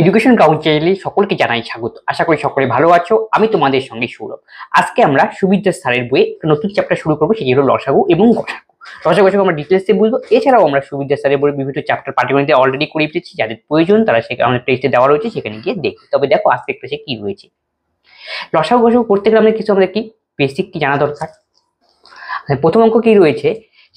education কাউন্সিলে সকলকে জানাই স্বাগত আশা করি সকলে ভালো আছো আমি তোমাদের সঙ্গে সৌরভ আজকে আমরা সুবিধা স্যারের বইয়ে নতুন চ্যাপ্টার শুরু করবো সেটি হলো লসাগু এবং গসাগু লসাগু গসাগু আমরা ডিটেলসে বুঝবো এছাড়াও আমরা সুবিধা স্যারের বইয়ের বিভিন্ন চ্যাপ্টার পার্টিকুলারলি অলরেডি করে ফেলেছি যাদের প্রয়োজন তারা সেখানে আমাদের টেস্টে দেওয়া রয়েছে সেখানে গিয়ে দেখি তবে দেখো আজকে সে কী রয়েছে লসাগু গসাগু করতে গেলে আমাদের কিছু আমাদের কি বেসিক কি জানা দরকার প্রথম অঙ্ক কী রয়েছে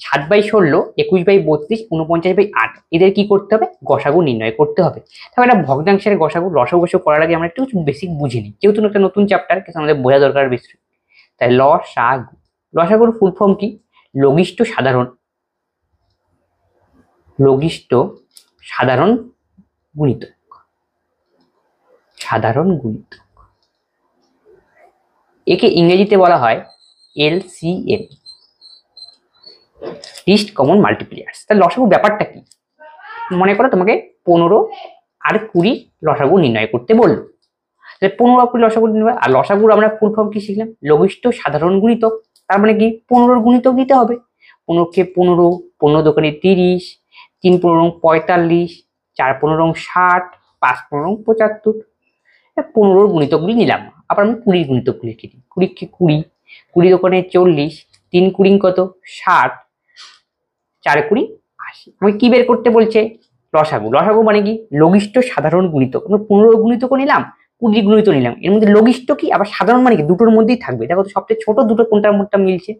সাত বাই ষোলো একুশ বাই বত্রিশ উনপঞ্চাশ বাই আট এদের কি করতে হবে গসাগু নির্ণয় করতে হবে তবে একটা ভগ্নাংশের গসাগু রসগস করার আগে আমরা একটু বেশি বুঝে নিই যেহেতু একটা নতুন চ্যাপ্টার কিন্তু আমাদের বোঝা দরকার বেশি তাই ল রসাগুর ফুল ফর্ম কি লগিষ্ট সাধারণ লগিষ্ট সাধারণ গুণিত সাধারণ গুণিত একে ইংরেজিতে বলা হয় L C M least common multipliers তাহলে লসাগু ব্যাপারটা কি মনে করো তোমাকে পনেরো আর কুড়ি লসাগু নির্ণয় করতে বললো তাহলে পনেরো কুড়ি লসাগু নির্ণয় আর লসাগুর আমরা ফুল ফর্ম কি শিখলাম লঘিষ্ঠ সাধারণ গুণিতক তার মানে কি পনেরোর গুণিতক দিতে হবে পনেরোকে পনেরো পনেরো দোকানে তিরিশ তিন পনেরো পঁয়তাল্লিশ চার পনেরো ষাট পাঁচ পনেরো পঁচাত্তর পনেরোর গুণিতকগুলি নিলাম আবার আমি কুড়ির গুণিতকগুলি কিনি কুড়ি কুড়িকে কুড়ি কুড়ি দোকানে চল্লিশ তিন কুড়ি কত ষাট চার কুড়ি আশি আমাকে কি বের করতে বলছে লসাগু লসাগু মানে কি লঘিষ্ঠ সাধারণ গুণিতক আমি পনেরো গুণিতক নিলাম কুড়ি গুণিত নিলাম এর মধ্যে লঘিষ্ঠ কি আবার সাধারণ মানে কি দুটোর মধ্যেই থাকবে দেখো তো সবচেয়ে ছোট দুটো কোনটার মধ্যে মিলছে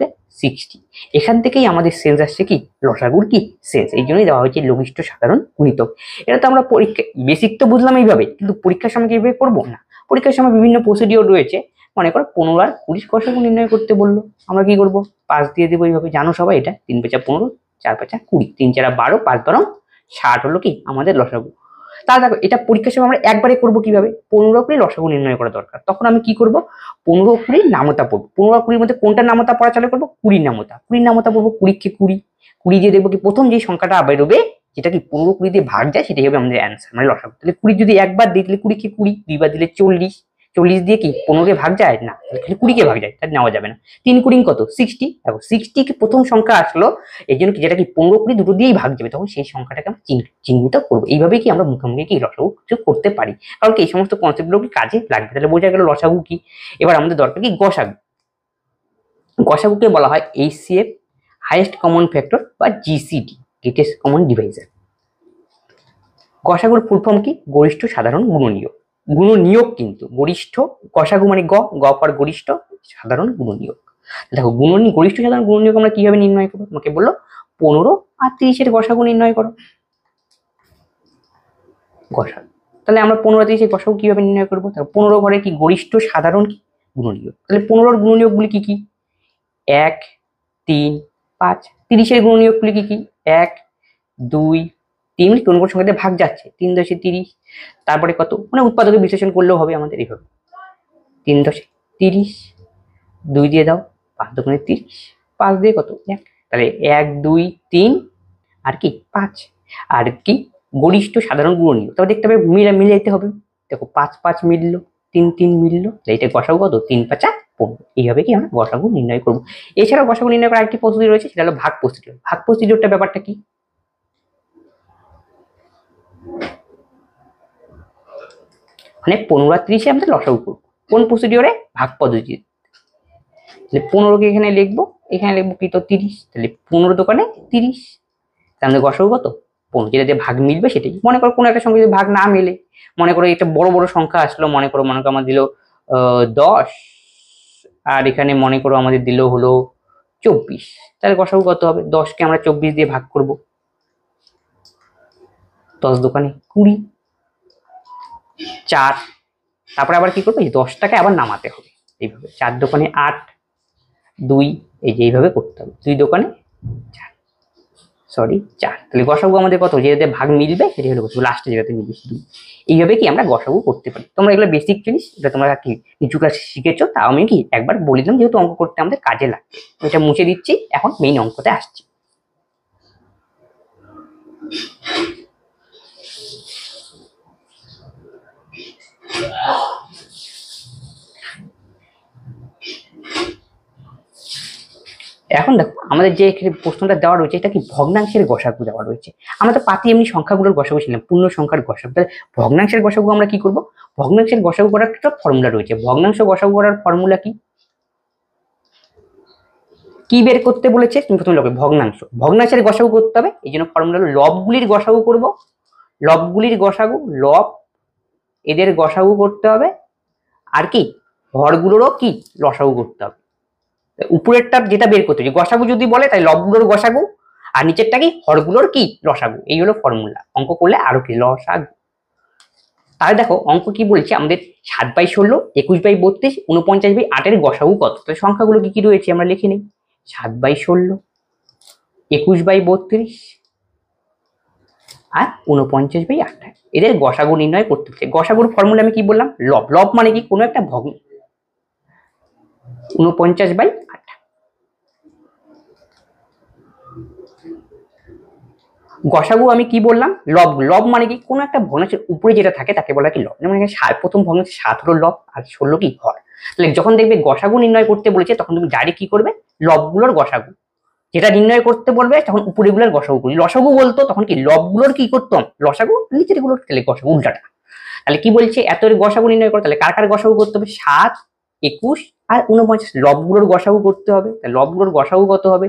কে সিক্সটি এখান থেকেই আমাদের সেন্স আসছে কি লসাগুর কি সেন্স এই জন্যই দেওয়া হয়েছে লঘিষ্ঠ সাধারণ গুণিতক এটা তো আমরা পরীক্ষা বেসিক তো বুঝলাম এইভাবে কিন্তু পরীক্ষার সময় কিভাবে করবো না পরীক্ষার সময় বিভিন্ন প্রসিডিওর রয়েছে মনে করো পনেরো আর কুড়ি গসাগু নির্ণয় করতে বললো আমরা কি করব পাঁচ দিয়ে দেবো এইভাবে জানো সবাই এটা তিন পেঁচা পনেরো চার পেঁচা কুড়ি তিন চারা বারো পাঁচ বারো ষাট হলো কি আমাদের লসাগু তাহলে দেখো এটা পরীক্ষার সময় আমরা একবারে করবো কিভাবে পনেরো কুড়ি লসাগু নির্ণয় করা দরকার তখন আমি কি করব পনেরো কুড়ি নামতা পড়বো পনেরো কুড়ির মধ্যে কোনটা নামতা পড়া চালু করবো কুড়ি নামতা কুড়ির নামতা পড়বো কুড়িকে কুড়ি কুড়ি দিয়ে দেখবো কি প্রথম যে সংখ্যাটা বেরোবে যেটা কি পনেরো কুড়ি দিয়ে ভাগ যায় সেটাই হবে আমাদের অ্যান্সার মানে লসাগু তাহলে কুড়ি যদি একবার দিই তাহলে কুড়িকে কুড়ি দুইবার দিলে চল্লিশ চল্লিশ দিয়ে কি পনেরোকে ভাগ যায় না তাহলে কুড়িকে ভাগ যায় তাহলে নেওয়া যাবে না তিন কুড়ি কত সিক্সটি দেখো কি প্রথম সংখ্যা আসলো এই জন্য কি যেটা কি পনেরো কুড়ি দুটো দিয়েই ভাগ যাবে তখন সেই সংখ্যাটাকে আমরা চিহ্নিত করবো এইভাবেই কি আমরা মুখে কি লসাগু কিছু করতে পারি কারণ কি এই সমস্ত কনসেপ্টগুলো কি কাজে লাগবে তাহলে বোঝা গেল লসাগু কি এবার আমাদের দরকার কি গসাগু গসাগুকে বলা হয় এইচসিএফ হাইয়েস্ট কমন ফ্যাক্টর বা জিসিডি গ্রেটেস্ট কমন ডিভাইজার গসাগুর ফুল ফর্ম কি গরিষ্ঠ সাধারণ গুণনীয় গুণ নিয়োগ কিন্তু গরিষ্ঠ কষাগু মানে গ গ পর গরিষ্ঠ সাধারণ গুণ নিয়োগ দেখো গুণ গরিষ্ঠ সাধারণ গুণ নিয়োগ আমরা কিভাবে নির্ণয় করবো তোমাকে বললো পনেরো আর তিরিশের গসাগু নির্ণয় করো গসা তাহলে আমরা পনেরো তিরিশের গসাগু কিভাবে নির্ণয় করবো পনেরো ঘরে কি গরিষ্ঠ সাধারণ কি গুণনীয়োগ তাহলে পনেরোর নিয়োগগুলি কি কি এক তিন পাঁচ তিরিশের নিয়োগগুলি কি কি এক দুই তেমনি কোন কোন সংখ্যাতে ভাগ যাচ্ছে তিন দশে তিরিশ তারপরে কত মানে উৎপাদকে বিশ্লেষণ করলেও হবে আমাদের এইভাবে তিন দশে তিরিশ দুই দিয়ে দাও পাঁচ দোকানে তিরিশ পাঁচ দিয়ে কত এক তাহলে এক দুই তিন আর কি পাঁচ আর কি গরিষ্ঠ সাধারণ গুণনীয় তবে দেখতে হবে মিলে যেতে হবে দেখো পাঁচ পাঁচ মিললো তিন তিন মিললো এইটা গসাগু কত তিন পাঁচা পড়বো এইভাবে কি আমরা গসাগু নির্ণয় করবো এছাড়াও গসাগু নির্ণয় করার একটি প্রস্তুতি রয়েছে সেটা হলো ভাগ প্রস্তুতি ভাগ প্রস্তুতিটা ব্যাপারটা কি মানে পনেরো আর তিরিশে আমাদের লসাগু করব কোন প্রসিডিওরে ভাগ পদ্ধতি তাহলে পনেরোকে এখানে লিখবো এখানে লিখবো কৃত তিরিশ তাহলে পনেরো দোকানে তিরিশ তাহলে আমাদের গসাগু কত পনেরো যেটা যে ভাগ মিলবে সেটাই মনে করো কোনো একটা সঙ্গে যদি ভাগ না মেলে মনে করো একটা বড় বড় সংখ্যা আসলো মনে করো মনে করো আমার দিল দশ আর এখানে মনে করো আমাদের দিল হলো চব্বিশ তাহলে গসাগু কত হবে দশকে আমরা চব্বিশ দিয়ে ভাগ করবো দশ দোকানে কুড়ি চার তারপরে আবার কি করবে এই দশটাকে আবার নামাতে হবে এইভাবে চার দোকানে আট দুই এই যে এইভাবে করতে হবে দুই দোকানে চার সরি চার তাহলে গসাগু আমাদের কত যেটাতে ভাগ মিলবে সেটি হলো গসাগু লাস্টে যেটাতে মিলবে দুই এইভাবে কি আমরা গসাগু করতে পারি তোমরা এগুলো বেসিক জিনিস এটা তোমরা কি নিচু কাজ শিখেছ তাও আমি কি একবার বলে দিলাম যেহেতু অঙ্ক করতে আমাদের কাজে লাগবে এটা মুছে দিচ্ছি এখন মেইন অঙ্কতে আসছি এখন দেখো আমাদের যে এখানে প্রশ্নটা দেওয়া রয়েছে এটা কি ভগ্নাংশের গসাগু দেওয়া রয়েছে আমরা তো পাতি এমনি সংখ্যাগুলোর গসাগু ছিলাম পূর্ণ সংখ্যার গসাগু ভগ্নাংশের গসাগু আমরা কি করব ভগ্নাংশের গসাগু করার একটা ফর্মুলা রয়েছে ভগ্নাংশ গসাগু করার ফর্মুলা কি কি বের করতে বলেছে তুমি প্রথমে লবে ভগ্নাংশ ভগ্নাংশের গসাগু করতে হবে এই জন্য ফর্মুলা লবগুলির গসাগু করব লবগুলির গসাগু লব এদের গসাগু করতে হবে আর কি হরগুলোরও কি লসাগু করতে হবে উপরেরটা যেটা বের করতে হবে গসাগু যদি বলে তাই লবগুলোর গসাগু আর নিচেরটা কি হরগুলোর কি লসাগু এই হলো ফর্মুলা অঙ্ক করলে আরো কি লসাগু তাহলে দেখো অঙ্ক কি বলছে আমাদের সাত বাই ষোলো একুশ বাই বত্রিশ উনপঞ্চাশ বাই আটের গসাগু কত তো সংখ্যাগুলো কি কি রয়েছে আমরা লিখে নিই সাত বাই ষোলো একুশ বাই বত্রিশ আর উনপঞ্চাশ বাই আট এদের গসাগু নির্ণয় করতে হচ্ছে গসাগুর ফর্মুলা আমি কি বললাম লব লব মানে কি কোনো একটা ভগ্ন উনপঞ্চাশ বাই আট গসাগু আমি কি বললাম লব লব মানে কি কোনো একটা ভগ্নাংশের উপরে যেটা থাকে তাকে বলা কি লব মানে সাত প্রথম ভগ্নাংশ সাত হলো লব আর ষোলো কি ঘর তাহলে যখন দেখবে গসাগু নির্ণয় করতে বলেছে তখন তুমি ডাইরেক্ট কি করবে লবগুলোর গসাগু যেটা নির্ণয় করতে বলবে তখন উপরেগুলোর গসাগু করি লসাগু বলতো তখন কি লবগুলোর কি করতাম লসাগু নিচের গুলোর তাহলে গসাগু উল্টাটা তাহলে কি বলছে এত গসাগু নির্ণয় করতে তাহলে কার কার গসাগু করতে হবে সাত একুশ আর উনপঞ্চাশ লবগুলোর গসাগু করতে হবে লবগুলোর গসাগু কত হবে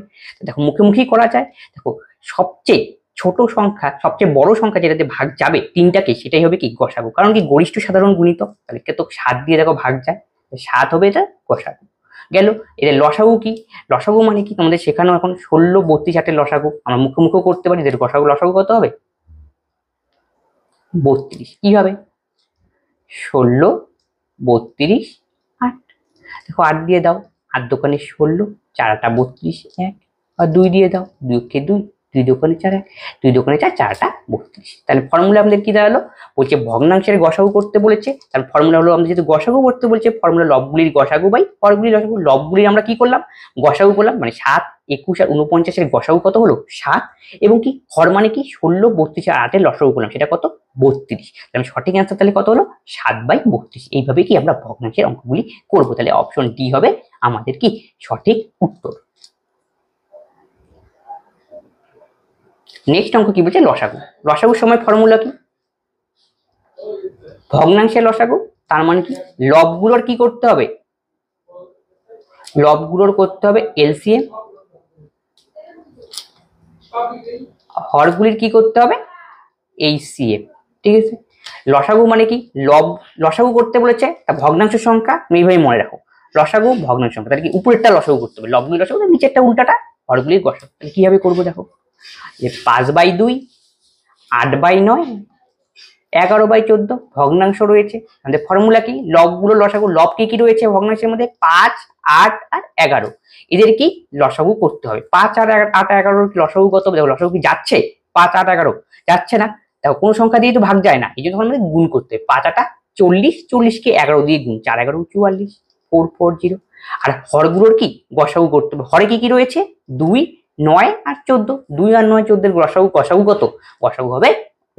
দেখো মুখোমুখি করা যায় দেখো সবচেয়ে ছোট সংখ্যা সবচেয়ে বড় সংখ্যা যেটাতে ভাগ যাবে তিনটাকে সেটাই হবে কি গসাগু কারণ কি গরিষ্ঠ সাধারণ গুণিত তাহলে তো সাত দিয়ে দেখো ভাগ যায় সাত হবে এটা গসাগু গেল এদের লসাগু কি লসাগু মানে কি তোমাদের শেখানো এখন ষোলো বত্রিশ আটের লসাগু আমরা মুখোমুখি করতে পারি এদের গসাগু লসাগু কত হবে বত্রিশ কী হবে ষোলো বত্রিশ আট দেখো আট দিয়ে দাও আট দোকানে ষোলো চারাটা বত্রিশ এক আর দুই দিয়ে দাও দুই দুই দুই দোকানে চার এক দুই দোকানে চার চারটা বত্রিশ তাহলে ফর্মুলা আমাদের কী দাঁড়ালো বলছে ভগ্নাংশের গসাগু করতে বলেছে তাহলে ফর্মুলা হলো আমাদের যেহেতু গসাগু করতে বলছে ফর্মুলা লবগুলির গসাগু বাই ফরগুলির গসাগু লবগুলির আমরা কি করলাম গসাগু করলাম মানে সাত একুশ আর উনপঞ্চাশের গসাগু কত হলো সাত এবং কি হর মানে কি ষোলো বত্রিশ আর আটের লসাগু করলাম সেটা কত বত্রিশ তাহলে সঠিক অ্যান্সার তাহলে কত হলো সাত বাই বত্রিশ এইভাবে কি আমরা ভগ্নাংশের অঙ্কগুলি করবো তাহলে অপশন ডি হবে আমাদের কি সঠিক উত্তর নেক্সট অঙ্ক কি বলছে লসাগু লসাগুর সময় ফর্মুলা কি ভগ্নাংশে লসাগু তার মানে কি লবগুলোর কি করতে হবে লবগুলোর করতে হবে এলসিএম হরগুলির কি করতে হবে এইচসিএম ঠিক আছে লসাগু মানে কি লব লসাগু করতে বলেছে তা ভগ্নাংশ সংখ্যা তুমি এইভাবে মনে রাখো লসাগু ভগ্নাংশ সংখ্যা তাহলে কি উপরেরটা লসাগু করতে হবে লবগুলির লসাগু নিচেরটা উল্টাটা হরগুলির গসাগু তাহলে কিভাবে করবো দেখো যে পাঁচ বাই দুই আট বাই নয় এগারো বাই চোদ্দ ভগ্নাংশ রয়েছে আমাদের ফর্মুলা কি লবগুলো লসাগু লব কি কি রয়েছে ভগ্নাংশের মধ্যে পাঁচ আট আর এগারো এদের কি লসাগু করতে হবে পাঁচ আর আট এগারো লসাগু কত দেখো লসাগু কি যাচ্ছে পাঁচ আট এগারো যাচ্ছে না দেখো কোনো সংখ্যা দিয়ে তো ভাগ যায় না এই জন্য আমাদের গুণ করতে হবে পাঁচ আটা চল্লিশ চল্লিশকে এগারো দিয়ে গুণ চার এগারো চুয়াল্লিশ ফোর ফোর জিরো আর হরগুলোর কি গসাগু করতে হবে হরে কি কি রয়েছে দুই নয় আর চোদ্দ দুই আর নয় চোদ্দের গসাগু গসাগু কত গসাগু হবে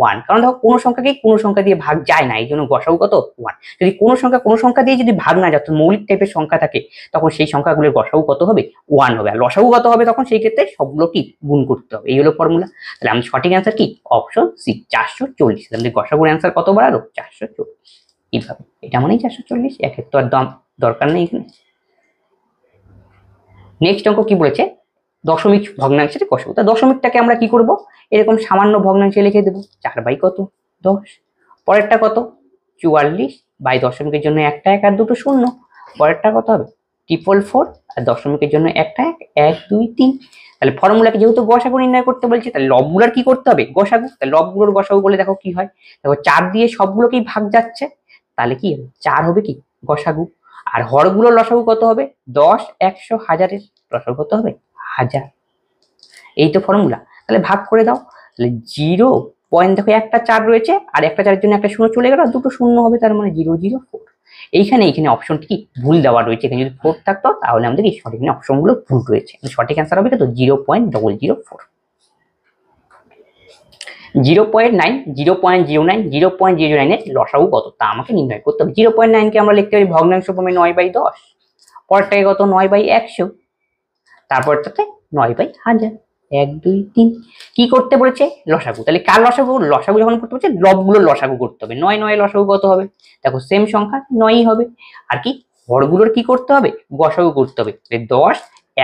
ওয়ান কারণ ধরো কোনো সংখ্যাকে কোনো সংখ্যা দিয়ে ভাগ যায় না এই জন্য গসাগু কত ওয়ান যদি কোনো সংখ্যা কোনো সংখ্যা দিয়ে যদি ভাগ না যায় মৌলিক টাইপের সংখ্যা থাকে তখন সেই সংখ্যাগুলোর গসাগু কত হবে ওয়ান হবে আর লসাগু কত হবে তখন সেই ক্ষেত্রে সবগুলো কি গুণ করতে হবে এই হলো ফর্মুলা তাহলে আমি সঠিক অ্যান্সার কি অপশন সি চারশো চল্লিশ তাহলে গসাগুর অ্যান্সার কত বাড়ালো চারশো চল্লিশ এইভাবে এটা মানেই চারশো চল্লিশ একের তো আর দাম দরকার নেই এখানে নেক্সট অঙ্ক কি বলেছে দশমিক ভগ্নাংশের কষব তা দশমিকটাকে আমরা কি করব এরকম সামান্য ভগ্নাংশে লিখে দেবো চার বাই কত দশ পরেরটা কত চুয়াল্লিশ বাই দশমিকের জন্য একটা এক আর দুটো শূন্য পরেরটা কত হবে ট্রিপল ফোর আর দশমিকের জন্য একটা এক এক দুই তিন তাহলে ফর্মুলাকে যেহেতু গসাগু নির্ণয় করতে বলছি তাহলে লবগুলোর কি করতে হবে গসাগু তাহলে লবগুলোর গসাগু বলে দেখো কি হয় দেখো চার দিয়ে সবগুলোকেই ভাগ যাচ্ছে তাহলে কি চার হবে কি গসাগু আর হরগুলোর লসাগু কত হবে দশ একশো হাজারের লসাগু কত হবে হাজার এই তো ফর্মুলা তাহলে ভাগ করে দাও তাহলে জিরো পয়েন্ট দেখো একটা চার রয়েছে আর একটা চারের জন্য একটা শূন্য চলে গেল দুটো শূন্য হবে তার মানে জিরো জিরো ফোর এইখানে এইখানে অপশনটি কি ভুল দেওয়া রয়েছে এখানে যদি ফোর থাকতো তাহলে আমাদের এই সঠিক অপশনগুলো মানে ভুল রয়েছে সঠিক অ্যান্সার হবে কিন্তু zero point double zero four zero point nine zero point zero nine zero point zero নাইনের লসাউ কত তা আমাকে নির্ণয় করতে হবে জিরো পয়েন্ট নাইনকে আমরা লিখতে পারি ভগ্নাংশ ক্রমে নয় বাই দশ পরেরটাকে কত নয় বাই একশো তারপরটাতে নয় বাই হাজার এক দুই তিন কি করতে বলেছে লসাগু তাহলে কার লসাগু লসাগু যখন করতে বলছে লবগুলো লসাগু করতে হবে নয় নয় লসাগু কত হবে দেখো সেম সংখ্যা নয়ই হবে আর কি হরগুলোর কি করতে হবে গসাগু করতে হবে দশ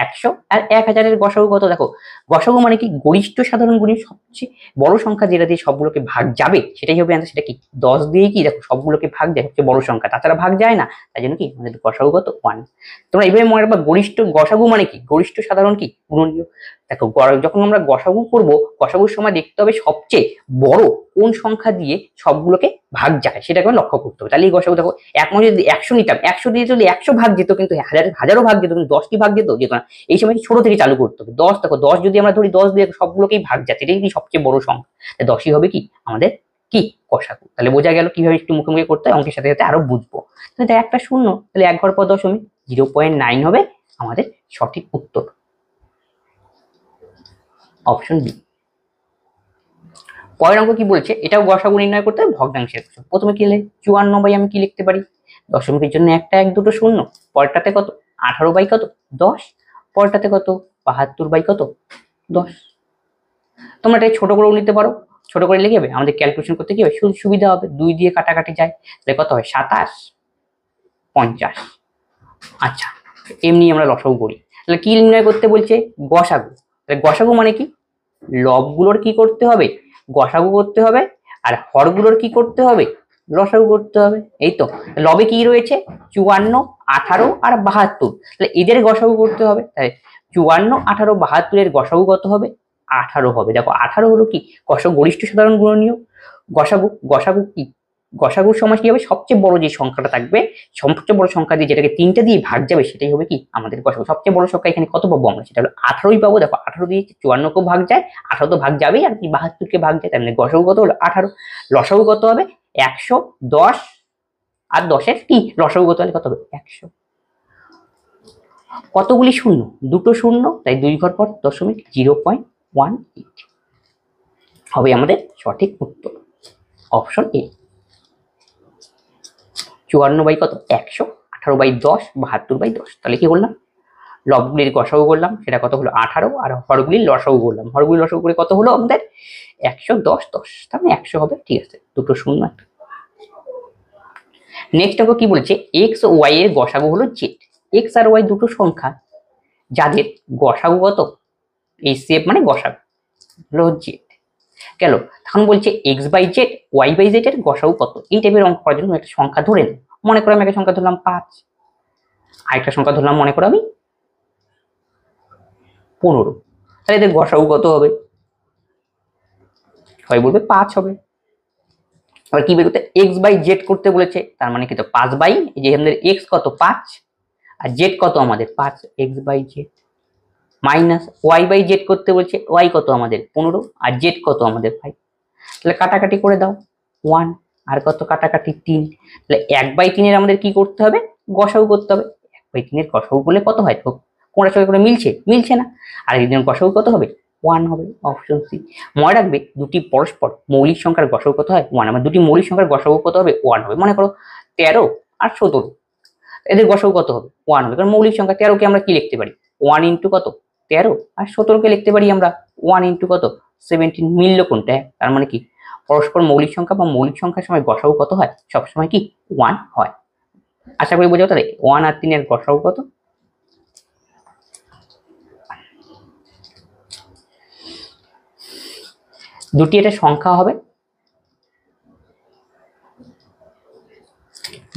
একশো আর এক হাজারের গসাগু কত দেখো গসাগু মানে কি গরিষ্ঠ সাধারণ গুণের সবচেয়ে বড় সংখ্যা যেটা দিয়ে সবগুলোকে ভাগ যাবে সেটাই হবে অ্যান্সার সেটা কি দশ দিয়ে কি দেখো সবগুলোকে ভাগ যায় সবচেয়ে বড় সংখ্যা তাছাড়া ভাগ যায় না তাই জন্য কি আমাদের গসাগু কত ওয়ান তোমরা এইভাবে মনে রাখবা গরিষ্ঠ গসাগু মানে কি গরিষ্ঠ সাধারণ কি গুণনীয় দেখো যখন আমরা গসাগু করব গসাগুর সময় দেখতে হবে সবচেয়ে বড় কোন সংখ্যা দিয়ে সবগুলোকে ভাগ যায় সেটাকে লক্ষ্য করতে হবে তাহলে এই গসাগু দেখো এক যদি একশো নিতাম একশো দিয়ে যদি একশো ভাগ যেত কিন্তু হাজার হাজারও ভাগ যেত কিন্তু দশটি ভাগ যেত যেত না এই সময় ছোট থেকে চালু করতে হবে দশ দেখো দশ যদি আমরা ধরি দশ দিয়ে সবগুলোকেই ভাগ যাচ্ছে এটাই কি সবচেয়ে বড় সংখ্যা দশই হবে কি আমাদের কি কষাকু তাহলে বোঝা গেল কিভাবে একটু মুখোমুখি করতে হয় অঙ্কের সাথে সাথে আরো বুঝবো তাহলে একটা শূন্য তাহলে এক ঘর পর দশমিক জিরো পয়েন্ট নাইন হবে আমাদের সঠিক উত্তর অপশন বি পরের অঙ্ক কি বলছে এটাও গসাগু নির্ণয় করতে হবে ভগ্নাংশের প্রথমে কি চুয়ান্ন বাই আমি কি লিখতে পারি দশমিকের জন্য একটা এক দুটো শূন্য পরটাতে কত আঠারো বাই কত দশ পরটাতে কত বাহাত্তর বাই কত দশ তোমরা এটা ছোট করেও নিতে পারো ছোট করে লিখে হবে আমাদের ক্যালকুলেশন করতে কি হবে সুবিধা হবে দুই দিয়ে কাটাকাটি যায় তাহলে কত হয় সাতাশ পঞ্চাশ আচ্ছা এমনি আমরা লসাগু করি তাহলে কি নির্ণয় করতে বলছে গসাগু তাহলে গসাগু মানে কি লবগুলোর কি করতে হবে গসাগু করতে হবে আর হরগুলোর কি করতে হবে লসাগু করতে হবে এই তো লবে কি রয়েছে চুয়ান্ন আঠারো আর বাহাত্তর তাহলে এদের গসাগু করতে হবে তাই চুয়ান্ন আঠারো বাহাত্তরের গসাগু কত হবে আঠারো হবে দেখো আঠারো হলো কি গস গরিষ্ঠ সাধারণ গুণনীয় গসাগু গসাগু কি গসাগুর সমাজ কি হবে সবচেয়ে বড় যে সংখ্যাটা থাকবে সবচেয়ে বড় সংখ্যা দিয়ে যেটাকে তিনটা দিয়ে ভাগ যাবে সেটাই হবে কি আমাদের গসাগু সবচেয়ে বড় সংখ্যা এখানে কত পাবো আমরা সেটা হলো আঠারোই পাবো দেখো আঠারো দিয়ে চুয়ান্নকেও ভাগ যায় আঠারো তো ভাগ যাবেই আর কি বাহাত্তরকে ভাগ যায় তাহলে মানে গসাগু কত হলো আঠারো লসাগু কত হবে একশো দশ আর দশের কি লসাগু কত হলে কত হবে একশো কতগুলি শূন্য দুটো শূন্য তাই দুই ঘর পর দশমিক জিরো পয়েন্ট ওয়ান এইট হবে আমাদের সঠিক উত্তর অপশন এ চুয়ান্ন বাই কত একশো আঠারো বাই দশ বাহাত্তর বাই দশ তাহলে কি করলাম লবগুলির গসাও করলাম সেটা কত হলো আঠারো আর হরগুলির লসাও করলাম হরগুলির লসাও করে কত হলো আমাদের একশো দশ দশ তাহলে মানে একশো হবে ঠিক আছে দুটো শূন্য নেক্সট অঙ্ক কি বলছে এক্স ও ওয়াই এর গসাগু হলো জেড এক্স আর ওয়াই দুটো সংখ্যা যাদের গসাগু কত এই সেপ মানে গসাগু হলো জেড গেল তখন বলছে X by Z Y by Z এর গসাউ কত এই টাইপের অঙ্ক করার জন্য একটা সংখ্যা ধরে নিই মনে করো আমি একটা সংখ্যা ধরলাম পাঁচ আরেকটা সংখ্যা ধরলাম মনে করো আমি পনেরো তাহলে এদের গসাউ কত হবে সবাই বলবে পাঁচ হবে এবার কি বের করতে এক্স বাই জেড করতে বলেছে তার মানে কিন্তু পাঁচ বাই যে আমাদের এক্স কত পাঁচ আর জেড কত আমাদের পাঁচ X by Z minus Y by Z করতে বলছে ওয়াই কত আমাদের পনেরো আর জেড কত আমাদের ফাইভ তাহলে কাটাকাটি করে দাও ওয়ান আর কত কাটাকাটি তিন তাহলে এক বাই তিনের আমাদের কি করতে হবে গসাউ করতে হবে এক বাই তিনের গসাউ করলে কত হয় তো কোনটার সঙ্গে কোনো মিলছে মিলছে না আর একজন গসাউ কত হবে ওয়ান হবে অপশন সি মনে রাখবে দুটি পরস্পর মৌলিক সংখ্যার গসাউ কত হয় ওয়ান আমার দুটি মৌলিক সংখ্যার গসাউ কত হবে ওয়ান হবে মনে করো তেরো আর সতেরো এদের গসাউ কত হবে ওয়ান হবে কারণ মৌলিক সংখ্যা তেরোকে আমরা কি লিখতে পারি ওয়ান ইন্টু কত তেরো আর সতেরোকে লিখতে পারি আমরা ওয়ান ইন্টু কত সেভেন্টিন মিলল কোনটা তার মানে কি পরস্পর মৌলিক সংখ্যা বা মৌলিক সংখ্যার সময় গসাউ কত হয় সব সময় কি ওয়ান হয় আশা করি বোঝাও তাহলে ওয়ান আর তিনের গসাউ কত দুটি এটা সংখ্যা হবে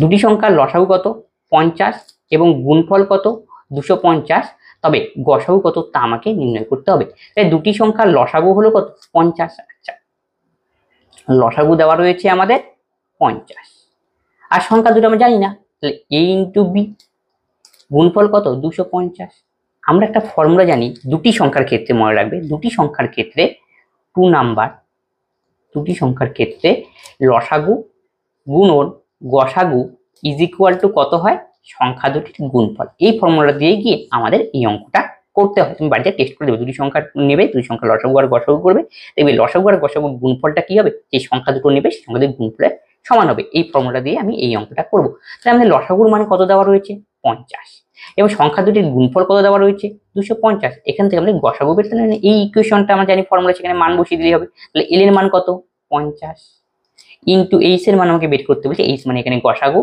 দুটি সংখ্যার লসাউ কত পঞ্চাশ এবং গুণফল কত দুশো পঞ্চাশ তবে গসাগু কত তা আমাকে নির্ণয় করতে হবে তাই দুটি সংখ্যার লসাগু হলো কত পঞ্চাশ আচ্ছা লসাগু দেওয়া রয়েছে আমাদের পঞ্চাশ আর সংখ্যা দুটো আমরা জানি না তাহলে এ ইন্টু বি গুণফল কত দুশো পঞ্চাশ আমরা একটা ফর্মুলা জানি দুটি সংখ্যার ক্ষেত্রে মনে রাখবে দুটি সংখ্যার ক্ষেত্রে টু নাম্বার দুটি সংখ্যার ক্ষেত্রে লসাগু গুণন গসাগু ইজ ইকুয়াল টু কত হয় সংখ্যা দুটির গুণফল এই ফর্মুলা দিয়ে গিয়ে আমাদের এই অঙ্কটা করতে হয় তুমি বাড়িতে টেস্ট করে দেবে দুটি সংখ্যা নেবে দুই সংখ্যা লসগু আর গসগু করবে দেখবে লসগু আর গসগুর গুণফলটা কি হবে যে সংখ্যা দুটো নেবে সেই সংখ্যা গুণফলে সমান হবে এই ফর্মুলা দিয়ে আমি এই অঙ্কটা করব তাহলে আমাদের লসাগুর মান কত দেওয়া রয়েছে পঞ্চাশ এবং সংখ্যা দুটির গুণফল কত দেওয়া রয়েছে দুশো পঞ্চাশ এখান থেকে আমাদের গসাগু বের এই ইকুয়েশনটা আমরা জানি ফর্মুলা সেখানে মান বসিয়ে দিলে হবে তাহলে এল এর মান কত পঞ্চাশ ইন্টু এইচ এর মান আমাকে বের করতে বলছে এইচ মানে এখানে গসাগু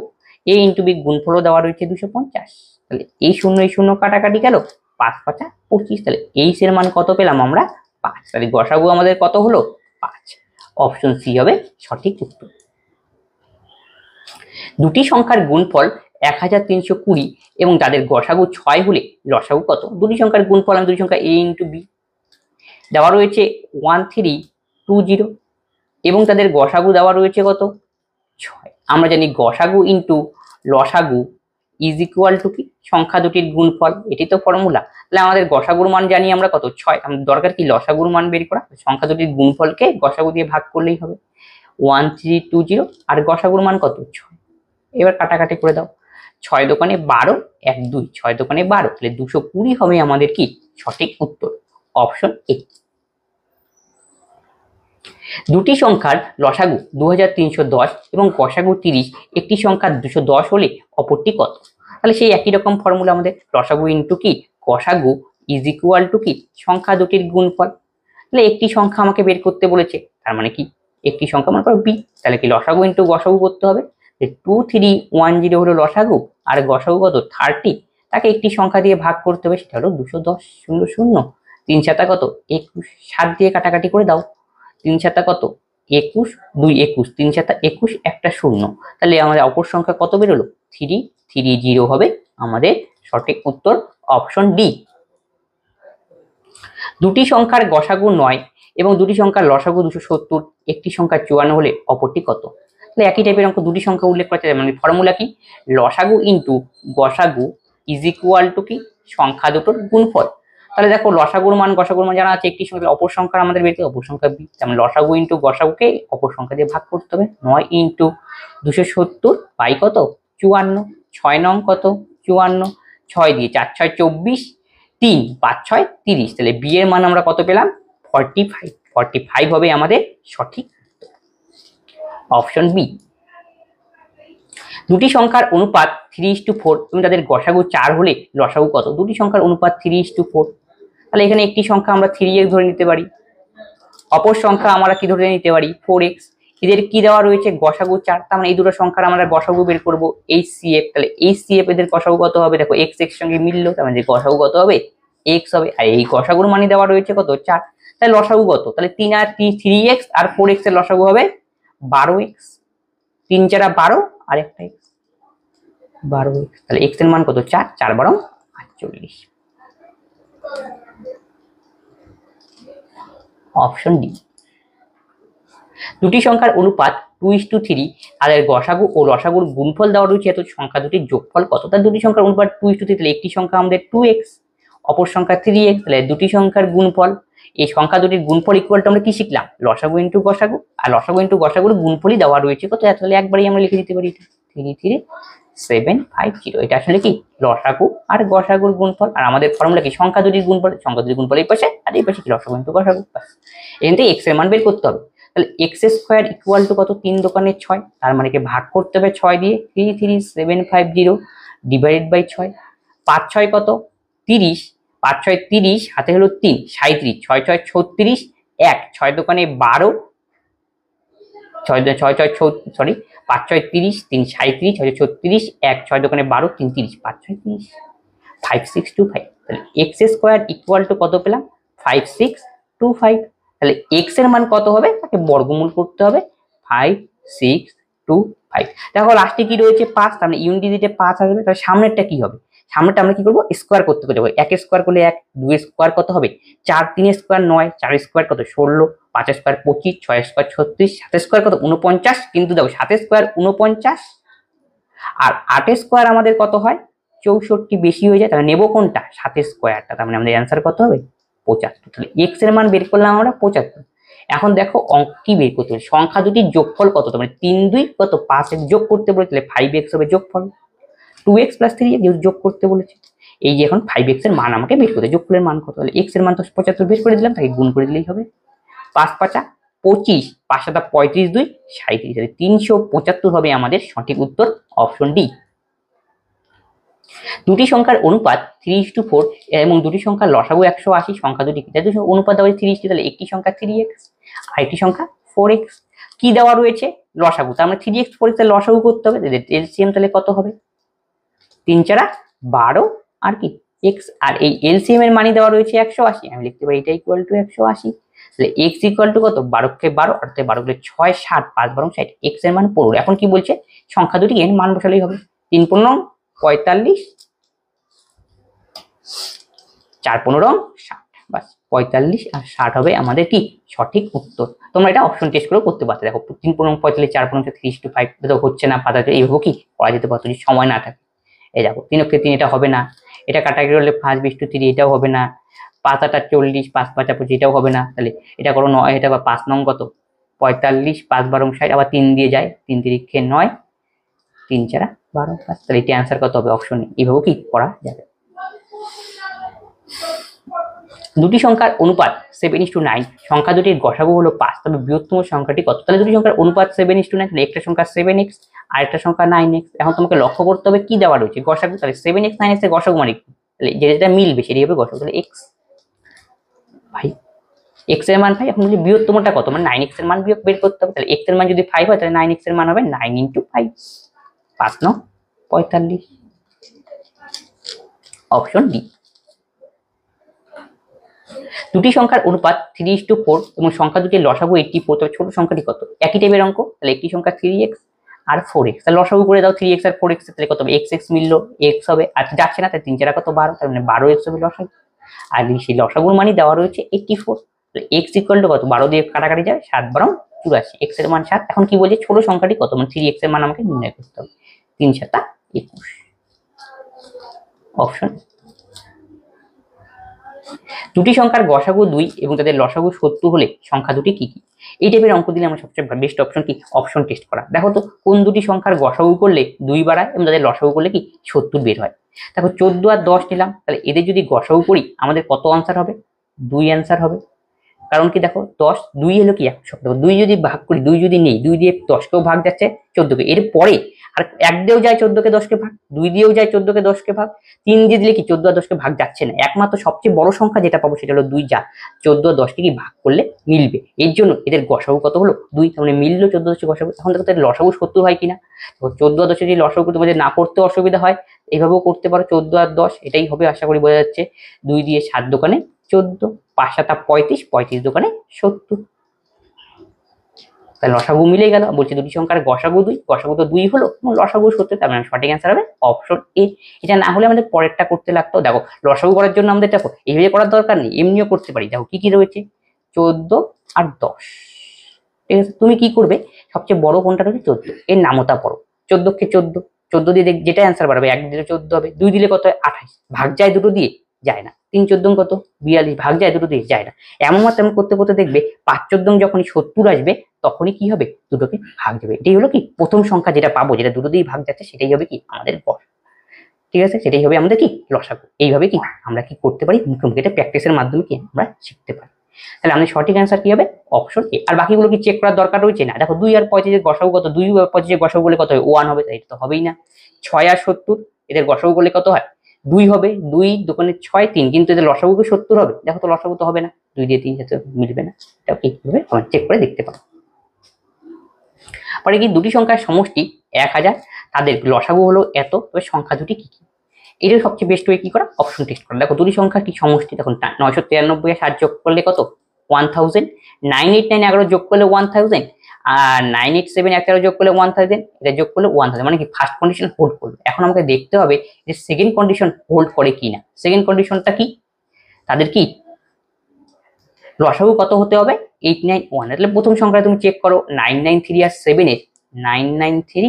এ ইন্টু বি গুণফলও দেওয়া রয়েছে দুশো পঞ্চাশ তাহলে এই শূন্য এই শূন্য কাটাকাটি গেল পাঁচ পাঁচা পঁচিশ তাহলে এইসের মান কত পেলাম আমরা পাঁচ তাহলে গসাগু আমাদের কত হলো পাঁচ অপশন সি হবে সঠিক উত্তর দুটি সংখ্যার গুণফল এক হাজার তিনশো কুড়ি এবং তাদের গসাগু ছয় হলে লসাগু কত দুটি সংখ্যার গুণফল আমি দুটি সংখ্যা এ ইন্টু বি দেওয়া রয়েছে ওয়ান থ্রি টু জিরো এবং তাদের গসাগু দেওয়া রয়েছে কত ছয় আমরা জানি গসাগু ইন্টু লসাগু ইজ ইকুয়াল টু কি সংখ্যা দুটির গুণফল এটি তো ফর্মুলা তাহলে আমাদের গসাগুর মান জানি আমরা কত ছয় আমাদের দরকার কি লসাগুর মান বের করা সংখ্যা দুটির গুণফলকে গসাগু দিয়ে ভাগ করলেই হবে ওয়ান থ্রি টু জিরো আর গসাগুর মান কত ছয় এবার কাটাকাটি করে দাও ছয় দোকানে বারো এক দুই ছয় দোকানে বারো তাহলে দুশো কুড়ি হবে আমাদের কি সঠিক উত্তর অপশন এ দুটি সংখ্যার লসাগু দু এবং কষাগু তিরিশ একটি সংখ্যা দুশো দশ হলে অপরটি কত তাহলে সেই একই রকম ফর্মুলা আমাদের লসাগু ইন্টু কি কষাগু ইজ ইকুয়াল টু কি সংখ্যা দুটির গুণফল তাহলে একটি সংখ্যা আমাকে বের করতে বলেছে তার মানে কি একটি সংখ্যা মনে করো বি তাহলে কি লসাগু ইন্টু গসাগু করতে হবে যে টু থ্রি ওয়ান জিরো হলো লসাগু আর গসাগু কত থার্টি তাকে একটি সংখ্যা দিয়ে ভাগ করতে হবে সেটা হলো দুশো দশ শূন্য শূন্য তিন সাতা কত একুশ সাত দিয়ে কাটাকাটি করে দাও তিন সাতা কত একুশ দুই একুশ তিন সাতা একুশ একটা শূন্য তাহলে আমাদের অপর সংখ্যা কত বেরোলো থ্রি থ্রি জিরো হবে আমাদের সঠিক উত্তর অপশন ডি দুটি সংখ্যার গসাগু নয় এবং দুটি সংখ্যার লসাগু দুশো সত্তর একটি সংখ্যা চুয়ান্ন হলে অপরটি কত তাহলে একই টাইপের অঙ্ক দুটি সংখ্যা উল্লেখ করা যায় মানে ফর্মুলা কি লসাগু ইন্টু গসাগু ইজ ইকুয়াল টু কি সংখ্যা দুটোর গুণফল তাহলে দেখো লসাগুর মান গসাগুর মান জানা আছে একটি সংখ্যা অপর সংখ্যা আমাদের বেরতে অপর সংখ্যা বি মানে লসাগু ইন্টু গসাগুকে অপর সংখ্যা দিয়ে ভাগ করতে হবে নয় ইন্টু দুশো সত্তর পাই কত চুয়ান্ন ছয় নং কত চুয়ান্ন ছয় দিয়ে চার ছয় চব্বিশ তিন পাঁচ ছয় তিরিশ তাহলে বি এর মান আমরা কত পেলাম ফর্টি ফাইভ ফর্টি ফাইভ হবে আমাদের সঠিক অপশন বি দুটি সংখ্যার অনুপাত থ্রি ইস টু ফোর তুমি তাদের গসাগু চার হলে লসাগু কত দুটি সংখ্যার অনুপাত থ্রি ইস টু ফোর তাহলে এখানে একটি সংখ্যা আমরা থ্রি এক্স ধরে নিতে পারি অপর সংখ্যা আমরা কি ধরে নিতে পারি ফোর এক্স এদের কি দেওয়া রয়েছে গসাগু চার তার মানে এই দুটো সংখ্যার আমরা গসাগু বের করবো এইচ সি এফ তাহলে এইচ সি এফ এদের গসাগু কত হবে দেখো এক্স এক্স সঙ্গে মিললো তার মানে গসাগু কত হবে এক্স হবে আর এই গসাগুর মানে দেওয়া রয়েছে কত চার তাহলে লসাগু কত তাহলে তিন আর থ্রি এক্স আর ফোর এক্স এর লসাগু হবে বারো এক্স তিন চারা বারো আর একটা এক্স বারো এক্স তাহলে এক্স এর মান কত চার চার বারো আটচল্লিশ অপশন ডি দুটি সংখ্যার অনুপাত টু ইস টু থ্রি তাদের গসাগু ও রসাগুর গুণফল দেওয়া রয়েছে এত সংখ্যা দুটির যোগফল কত তার দুটি সংখ্যার অনুপাত টু ইস টু থ্রি তাহলে একটি সংখ্যা আমাদের টু এক্স অপর সংখ্যা থ্রি এক্স তাহলে দুটি সংখ্যার গুণফল এই সংখ্যা দুটির গুণফল ইকুয়াল টু আমরা কি শিখলাম লসাগু ইন্টু গসাগু আর লসাগু ইন্টু গসাগুর গুণফলই দেওয়া রয়েছে কত তাহলে একবারই আমরা লিখে দিতে পারি three three seven five zero এটা আসলে কি লসাগু আর গসাগুর গুণফল আর আমাদের ফর্মুলা কি সংখ্যা দুটির গুণফল সংখ্যা দুটির গুণফল এই পাশে আর এই পাশে কি লসাগু কিন্তু গসাগু এখান থেকে এক্স এর মান বের করতে হবে তাহলে এক্স স্কোয়ার ইকুয়াল টু কত তিন দোকানে ছয় তার মানে কি ভাগ করতে হবে ছয় দিয়ে three three seven five zero divided by ছয় পাঁচ ছয় কত তিরিশ পাঁচ ছয় তিরিশ হাতে হলো তিন সাঁত্রিশ ছয় ছয় ছত্রিশ এক ছয় দোকানে বারো ছয় ছয় ছয় সরি পাঁচ ছয় তিরিশ তিন সাঁত্রিশ ছয় ছত্রিশ এক ছয় দোকানে বারো তিন তিরিশ পাঁচ ছয় তিরিশ ফাইভ সিক্স টু ফাইভ তাহলে এক্স স্কোয়ার ইকুয়াল টু কত পেলাম ফাইভ সিক্স টু ফাইভ তাহলে এক্স এর মান কত হবে তাকে বর্গমূল করতে হবে ফাইভ সিক্স টু ফাইভ দেখো লাস্টে কি রয়েছে পাঁচ তাহলে ইউনিটিতে পাঁচ আসবে তাহলে সামনেরটা কি হবে সামনেটা আমরা কি করবো স্কোয়ার করতে যাবো এক স্কোয়ার করলে এক দুই স্কোয়ার কত হবে চার তিন স্কোয়ার নয় চার স্কোয়ার কত ষোলো পাঁচ স্কোয়ার পঁচিশ ছয় স্কোয়ার ছত্রিশ সাত স্কোয়ার কত উনপঞ্চাশ কিন্তু দেখো সাত স্কোয়ার উনপঞ্চাশ আর আট স্কোয়ার আমাদের কত হয় চৌষট্টি বেশি হয়ে যায় তাহলে নেবো কোনটা সাত স্কোয়ারটা তার মানে আমাদের অ্যান্সার কত হবে পঁচাত্তর তাহলে এক্স এর মান বের করলাম আমরা পঁচাত্তর এখন দেখো কি বের করতে হবে সংখ্যা দুটির যোগফল কত মানে তিন দুই কত পাঁচ যোগ করতে বলে তাহলে ফাইভ এক্স হবে যোগফল টু এক্স প্লাস থ্রি যেহেতু যোগ করতে বলেছে এই যে এখন ফাইভ এক্সের মান আমাকে বের করতে যোগ যোগফলের মান কত হলে এক্সের মান তো পঁচাত্তর বের করে দিলাম তাকে গুণ করে দিলেই হবে পাঁচ পাঁচা পঁচিশ পাঁচ সাতা পঁয়ত্রিশ দুই সাঁত্রিশ হবে তিনশো পঁচাত্তর হবে আমাদের সঠিক উত্তর অপশন ডি দুটি সংখ্যার অনুপাত থ্রি টু ফোর এবং দুটি সংখ্যা লসাগু একশো আশি সংখ্যা দুটি তাই দুটো অনুপাত দেওয়া থ্রি ইস্টু তাহলে একটি সংখ্যা থ্রি এক্স আর একটি সংখ্যা ফোর এক্স কী দেওয়া রয়েছে লসাগু তার মানে থ্রি এক্স ফোর এক্স লসাগু করতে হবে এর সিএম তাহলে কত হবে তিন চারা বারো আর কি এক্স আর এই এলসিএম এর মানি দেওয়া রয়েছে একশো আশি আমি লিখতে পারি এটা ইকুয়াল টু একশো আশি তাহলে এক্স ইকুয়াল টু কত বারোকে বারো অর্থাৎ বারো গুলো ছয় ষাট পাঁচ বারো ষাট এক্স এর মান পনেরো এখন কি বলছে সংখ্যা দুটি এর মান বসালেই হবে তিন পনেরো পঁয়তাল্লিশ চার পনেরো ষাট বাস পঁয়তাল্লিশ আর ষাট হবে আমাদের কি সঠিক উত্তর তোমরা এটা অপশন টেস্ট করেও করতে পারতে দেখো তিন পনেরো পঁয়তাল্লিশ চার পনেরো থ্রিস টু ফাইভ তো হচ্ছে না পাতা এইভাবে কি করা যেতে পারতো যদি সময় না থাকে এই দেখো তিন অক্ষে তিন এটা হবে না এটা কাটাকাটি হলে পাঁচ বিশ টু তিরি এটাও হবে না পাঁচ চল্লিশ পাঁচ পাঁচা পঁচিশ এটাও হবে না তাহলে এটা করো নয় এটা বা পাঁচ নং কত পঁয়তাল্লিশ পাঁচ বারো ষাট আবার তিন দিয়ে যায় তিন তিরিক্ষে নয় তিন চারা বারো পাঁচ তাহলে এটি অ্যান্সার কত হবে অপশনে এইভাবে কি করা যাবে দুটি সংখ্যার অনুপাত সেভেন ইস টু নাইন সংখ্যা দুটির গসাগু হলো পাঁচ তবে বৃহত্তম সংখ্যাটি কত তাহলে দুটি সংখ্যার অনুপাত সেভেন ইস টু নাইন একটা সংখ্যা সেভেন এক্স আরেকটা সংখ্যা নাইন এক্স এখন তোমাকে লক্ষ্য করতে হবে কি দেওয়া রয়েছে গসাগ তাহলে সেভেন এক্স নাইন এক্সের গসাগু মানে কি তাহলে যেটা মিলবে সেটি হবে গসক তাহলে এক্স ভাই এক্স এর মান ভাই এখন বলি বৃহত্তমটা কত মানে নাইন এক্স এর মান বিয়োগ বের করতে হবে তাহলে এক্স এর মান যদি ফাইভ হয় তাহলে নাইন এক্স এর মান হবে নাইন ইন্টু ফাইভ পাঁচ ন পঁয়তাল্লিশ অপশন ডি দুটি সংখ্যার অনুপাত থ্রি ইস টু ফোর এবং সংখ্যা দুটি লসাগু এইটটি ফোর তবে ছোট সংখ্যাটি কত একই টাইপের অঙ্ক তাহলে একটি সংখ্যা থ্রি এক্স আর ফোর এক্স তাহলে লসাগু করে দাও থ্রি এক্স আর ফোর এক্স তাহলে কত এক্স এক্স মিললো এক্স হবে আর যাচ্ছে না তাই তিন চারা কত বারো তার মানে বারো এক্স হবে লসাগু আর সেই লসাগুর মানই দেওয়া রয়েছে eighty four X equal to কত বারো দিয়ে কাটাকাটি যায় সাত বারো চুরাশি এক্স এর মান সাত এখন কি বলছে ছোট সংখ্যাটি কত মানে থ্রি এক্স এর মান আমাকে নির্ণয় করতে হবে তিন সাতা একুশ অপশন দুটি সংখ্যার গসাগু দুই এবং তাদের লসাগু সত্তর হলে সংখ্যা দুটি কি কি এই টাইপের অঙ্ক দিলে আমার সবচেয়ে বেস্ট অপশন কি অপশন টেস্ট করা দেখো তো কোন দুটি সংখ্যার গসাগু করলে দুই বাড়ায় এবং তাদের লসাগু করলে কি সত্তর বের হয় দেখো চোদ্দ আর দশ নিলাম তাহলে এদের যদি গসাগু করি আমাদের কত আনসার হবে দুই আনসার হবে কারণ কি দেখো দশ দুই হলো কি এক সপ্তাহ দুই যদি ভাগ করি দুই যদি নেই দুই দিয়ে দশকেও ভাগ যাচ্ছে চোদ্দকে এর পরে আর এক দিয়েও যায় চোদ্দকে দশকে ভাগ দুই দিয়েও যায় চোদ্দকে দশকে ভাগ তিন দিয়ে দিলে কি চোদ্দ আর দশকে ভাগ যাচ্ছে না একমাত্র সবচেয়ে বড় সংখ্যা যেটা পাবো সেটা হলো দুই যা চোদ্দ দশকে কি ভাগ করলে মিলবে এর জন্য এদের গসাগু কত হলো দুই তার মানে মিললো চোদ্দ দশকে গসাগু তখন দেখো তাদের লসাগু সত্য হয় কিনা তো চোদ্দ আর দশকে যদি লসাগু তোমাদের না করতে অসুবিধা হয় এভাবেও করতে পারো চোদ্দ আর দশ এটাই হবে আশা করি বোঝা যাচ্ছে দুই দিয়ে সাত দোকানে চোদ্দ পাঁচ সাতা পঁয়ত্রিশ পঁয়ত্রিশ দোকানে সত্তর তাহলে লসাগু মিলে গেল বলছি দুটি সংখ্যার গসাগু দুই গসাগু তো দুই হলো এবং লসাগু সত্যি তার মানে সঠিক অ্যান্সার হবে অপশন এ এটা না হলে আমাদের পরেরটা করতে লাগতো দেখো লসাগু করার জন্য আমাদের দেখো এইভাবে করার দরকার নেই এমনিও করতে পারি দেখো কি কি রয়েছে চোদ্দ আর দশ ঠিক আছে তুমি কি করবে সবচেয়ে বড় কোনটা রয়েছে চোদ্দ এর নামতা পড়ো চোদ্দকে চোদ্দ চোদ্দ দিয়ে যেটা অ্যান্সার বাড়বে এক দিলে চোদ্দ হবে দুই দিলে কত হয় আঠাশ ভাগ যায় দুটো দিয়ে যায় না তিন চোদ্দ কত বিয়াল্লিশ ভাগ যায় দুটো দিয়ে যায় না এমন মাত্র এমন করতে করতে দেখবে পাঁচ চোদ্দ যখনই সত্তর আসবে তখনই কি হবে দুটোকে ভাগ যাবে এটাই হলো কি প্রথম সংখ্যা যেটা পাবো যেটা দুটো দিয়ে ভাগ যাচ্ছে সেটাই হবে কি আমাদের গড় ঠিক আছে সেটাই হবে আমাদের কি লসাগু এইভাবে কি আমরা কি করতে পারি মুখে মুখে এটা প্র্যাকটিসের মাধ্যমে কি আমরা শিখতে পারি তাহলে আমাদের সঠিক অ্যান্সার কি হবে অপশন এ আর বাকিগুলো কি চেক করার দরকার রয়েছে না দেখো দুই আর পঁয়ত্রিশের গসাগু কত দুই আর পঁয়ত্রিশের গসাগু বলে কত হয় ওয়ান হবে এটা তো হবেই না ছয় আর সত্তর এদের গসাগু বলে কত হয় দুই হবে দুই দোকানে ছয় তিন কিন্তু এদের লসাগুকে সত্তর হবে দেখো তো লসাগু তো হবে না দুই দিয়ে তিন সাথে মিলবে না এটা কি হবে আমরা চেক করে দেখতে পাবো পরে কি দুটি সংখ্যার সমষ্টি এক হাজার তাদের লসাগু হলো এত তবে সংখ্যা দুটি কি কি এটাই সবচেয়ে বেস্ট ওয়ে কি করা অপশন টেস্ট করা দেখো দুটি সংখ্যা কি সমষ্টি দেখুন নয়শো তিরানব্বই সাত যোগ করলে কত one thousand nine eight nine এগারো যোগ করলে ওয়ান থাউজেন্ড আর নাইন এইট সেভেন একটা যোগ করলে ওয়ান থাউজেন্ড এটা যোগ করলে ওয়ান থাউজেন্ড মানে কি ফার্স্ট কন্ডিশন হোল্ড করবে এখন আমাকে দেখতে হবে যে সেকেন্ড কন্ডিশন হোল্ড করে কি না সেকেন্ড কন্ডিশনটা কি তাদের কি লসাগু কত হতে হবে এইট নাইন ওয়ান তাহলে প্রথম সংখ্যাটা তুমি চেক করো নাইন নাইন থ্রি আর সেভেনের নাইন নাইন থ্রি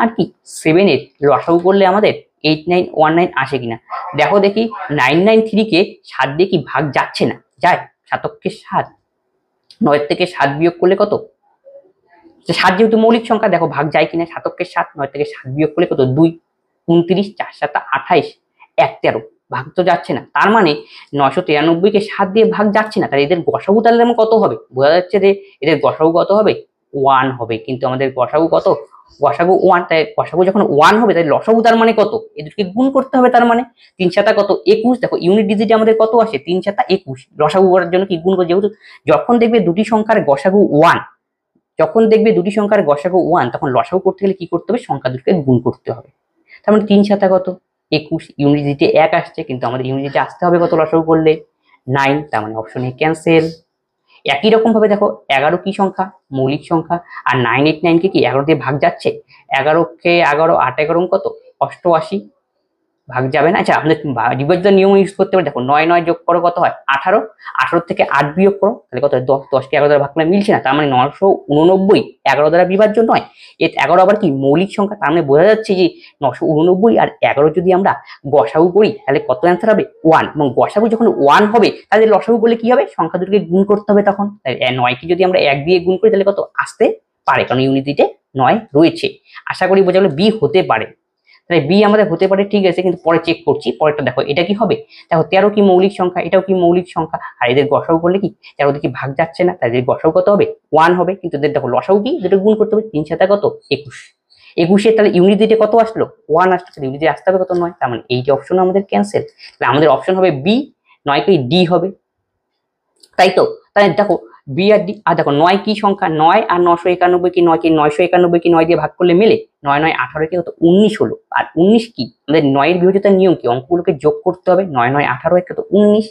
আর কি সেভেনের লসাগু করলে আমাদের এইট নাইন ওয়ান নাইন আসে কিনা দেখো দেখি নাইন নাইন থ্রিকে সাত দিয়ে কি ভাগ যাচ্ছে না যায় সাতককে সাত নয় থেকে সাত বিয়োগ করলে কত সাত যেহেতু মৌলিক সংখ্যা দেখো ভাগ যায় কিনা সাতকের সাত নয় থেকে সাত বিয়োগ করলে কত দুই উনত্রিশ চার সাত আঠাইশ এক তেরো ভাগ তো যাচ্ছে না তার মানে নয়শো তিরানব্বইকে সাত দিয়ে ভাগ যাচ্ছে না তাহলে এদের গসাগু তাহলে কত হবে বোঝা যাচ্ছে যে এদের গসাগু কত হবে ওয়ান হবে কিন্তু আমাদের গসাগু কত গসাগু ওয়ান তাই গসাগু যখন ওয়ান হবে তাই লসাগু তার মানে কত এদেরকে গুণ করতে হবে তার মানে তিন সাতা কত একুশ দেখো ইউনিট ডিজিটে আমাদের কত আসে তিন সাতা একুশ লসাগু করার জন্য কি গুণ করে যেহেতু যখন দেখবে দুটি সংখ্যার গসাগু ওয়ান যখন দেখবে দুটি সংখ্যার গসাগু ওয়ান তখন লসাগু করতে গেলে কি করতে হবে সংখ্যা দুটোকে গুণ করতে হবে তার মানে তিন সাথে কত একুশ ইউনিটিতে এক আসছে কিন্তু আমাদের ইউনিটিতে আসতে হবে কত লসাগু করলে নাইন তার মানে অপশন এ ক্যান্সেল একই রকমভাবে দেখো এগারো কি সংখ্যা মৌলিক সংখ্যা আর নাইন এইট নাইনকে কি এগারো দিয়ে ভাগ যাচ্ছে এগারোকে এগারো আট এগারো কত অষ্টআশি ভাগ যাবে না আচ্ছা আপনাদের বিভাজিত নিয়ম ইউজ করতে পারে দেখো নয় নয় যোগ করো কত হয় আঠারো আঠারো থেকে আট বিয়োগ করো তাহলে কত হয় দশ দশকে এগারো দ্বারা ভাগ মিলছে না তার মানে নশো উননব্বই এগারো দ্বারা বিভাজ্য নয় এর এগারো আবার কি মৌলিক সংখ্যা তার মানে বোঝা যাচ্ছে যে নশো উননব্বই আর এগারো যদি আমরা গসাগু করি তাহলে কত অ্যান্সার হবে ওয়ান এবং গসাগু যখন ওয়ান হবে তাহলে লসাগু করলে কি হবে সংখ্যা দুটোকে গুণ করতে হবে তখন নয়কে যদি আমরা এক দিয়ে গুণ করি তাহলে কত আসতে পারে কারণ ইউনিটিতে নয় রয়েছে আশা করি বোঝা গেলো বি হতে পারে তাহলে বি আমাদের হতে পারে ঠিক আছে কিন্তু পরে চেক করছি পরেরটা দেখো এটা কি হবে দেখো তেরো কি মৌলিক সংখ্যা এটাও কি মৌলিক সংখ্যা আর এদের গসাও করলে কি তেরো কি ভাগ যাচ্ছে না তাদের গসাও কত হবে ওয়ান হবে কিন্তু এদের দেখো লসাও কি দুটো গুণ করতে হবে তিন সাথে কত একুশ একুশে তাহলে দিতে কত আসলো ওয়ান আসলো ইউনিটি আসতে হবে কত নয় তার মানে এইটা অপশন আমাদের ক্যান্সেল তাহলে আমাদের অপশন হবে বি নয় কি ডি হবে তাই তো তাহলে দেখো বি আর ডি আর দেখো নয় কি সংখ্যা নয় আর নশো একানব্বই কি নয় কি নয়শো একানব্বই কি নয় দিয়ে ভাগ করলে মেলে নয় নয় আঠারো কি হতো উনিশ হলো আর উনিশ কি আমাদের নয়ের বিভাজিতার নিয়ম কি অঙ্কগুলোকে যোগ করতে হবে নয় নয় আঠারো এক কত উনিশ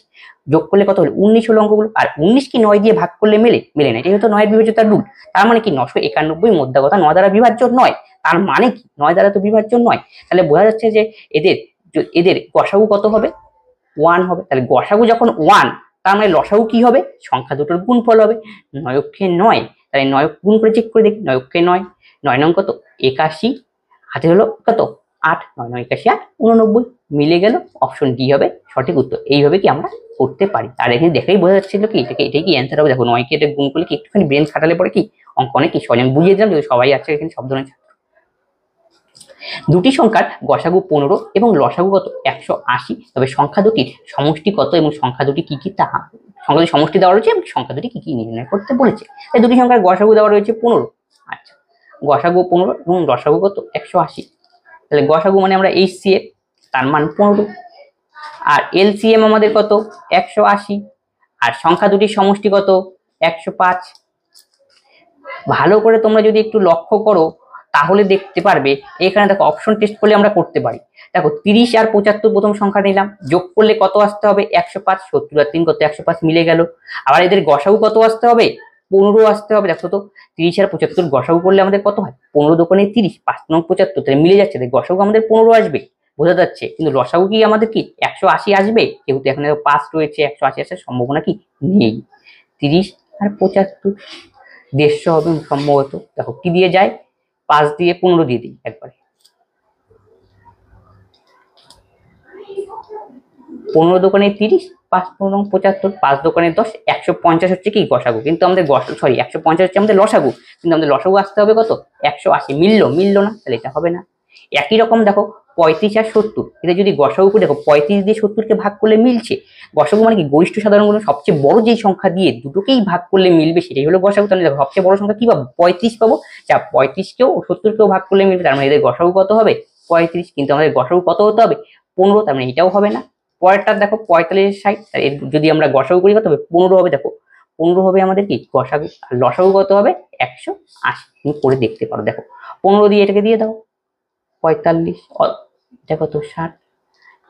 যোগ করলে কত হলো উনিশ হলো অঙ্কগুলো আর উনিশ কি নয় দিয়ে ভাগ করলে মেলে মেলে না এটাই হতো নয়ের বিভাজিতার রুল তার মানে কি নশো একানব্বই মধ্যা কথা নয় দ্বারা বিভাজ্য নয় তার মানে কি নয় দ্বারা তো বিভাজ্য নয় তাহলে বোঝা যাচ্ছে যে এদের এদের গসাগু কত হবে ওয়ান হবে তাহলে গসাগু যখন ওয়ান তার মানে লসাউ কি হবে সংখ্যা দুটোর গুণ ফল হবে নয়ককে নয় তাই নয়ক গুণ করে চেক করে দেখি নয়ককে নয় নয় নং কত একাশি হাতে হলো কত আট নয় নয় একাশি আট উননব্বই মিলে গেল অপশন ডি হবে সঠিক উত্তর এইভাবে কি আমরা করতে পারি আর এখানে দেখেই বোঝা যাচ্ছিল কি এটাকে এটাই কি অ্যান্সার হবে দেখো নয়কে এটা গুণ করলে কি একটুখানি ব্রেন খাটালে পরে কি অঙ্ক অনেক কিছু আমি বুঝিয়ে দিলাম যদি সবাই আছে এখানে সব ধরনের দুটি সংখ্যার গসাগু পনেরো এবং লসাগু কত একশো আশি তবে সংখ্যা দুটির সমষ্টি কত এবং সংখ্যা দুটি কী কী তাহা সংখ্যা দুটি সমষ্টি দেওয়া রয়েছে এবং সংখ্যা দুটি কী কী নির্ণয় করতে বলেছে তাই দুটি সংখ্যার গসাগু দেওয়া রয়েছে পনেরো আচ্ছা গসাগু পনেরো এবং লসাগু কত একশো আশি তাহলে গসাগু মানে আমরা এইচ সি এফ তার মান পনেরো আর এম আমাদের কত একশো আশি আর সংখ্যা দুটির সমষ্টি কত একশো পাঁচ ভালো করে তোমরা যদি একটু লক্ষ্য করো তাহলে দেখতে পারবে এখানে দেখো অপশন টেস্ট করলে আমরা করতে পারি দেখো তিরিশ আর পঁচাত্তর প্রথম সংখ্যা নিলাম যোগ করলে কত আসতে হবে একশো পাঁচ সত্তর আর তিন কত একশো পাঁচ মিলে গেল আবার এদের গসাউ কত আসতে হবে পনেরো আসতে হবে দেখো তো তিরিশ আর পঁচাত্তর গসাউ করলে আমাদের কত হয় পনেরো দোকানে তিরিশ পাঁচ নং পঁচাত্তর তাহলে মিলে যাচ্ছে গসাউ আমাদের পনেরো আসবে বোঝা যাচ্ছে কিন্তু রসাউ কি আমাদের কি একশো আশি আসবে যেহেতু এখানে পাঁচ রয়েছে একশো আশি আসার সম্ভাবনা কি নেই তিরিশ আর পঁচাত্তর দেড়শো হবে সম্ভবত দেখো কি দিয়ে যায় পাঁচ দিয়ে পনেরো দিয়ে দিই একবারে পনেরো দোকানে তিরিশ পাঁচ পনেরো পঁচাত্তর পাঁচ দোকানে দশ একশো পঞ্চাশ হচ্ছে কি গসাগু কিন্তু আমাদের সরি একশো পঞ্চাশ হচ্ছে আমাদের লসাগু কিন্তু আমাদের লসাগু আসতে হবে কত একশো আশি মিললো মিললো না তাহলে এটা হবে না একই রকম দেখো পঁয়ত্রিশ আর সত্তর এটা যদি গসগুকে দেখো পঁয়ত্রিশ দিয়ে সত্তরকে ভাগ করলে মিলছে গসগু মানে কি গরিষ্ঠ সাধারণ সবচেয়ে বড় যেই সংখ্যা দিয়ে দুটোকেই ভাগ করলে মিলবে সেটাই হলো গসাগু তাহলে দেখো সবচেয়ে বড় সংখ্যা কি পাবো পঁয়ত্রিশ পাবো যা পঁয়ত্রিশকেও সত্তরকেও ভাগ করলে মিলবে তার মানে এদের গসগু কত হবে পঁয়ত্রিশ কিন্তু আমাদের গসগু কত হতে হবে পনেরো তার মানে এটাও হবে না পরেরটা দেখো পঁয়তাল্লিশ ষাট এর যদি আমরা গসাগু করি কত হবে পনেরো হবে দেখো পনেরো হবে আমাদের কি গসাগু লসাগু কত হবে একশো আশি তুমি করে দেখতে পারো দেখো পনেরো দিয়ে এটাকে দিয়ে দাও পঁয়তাল্লিশ এটা কত ষাট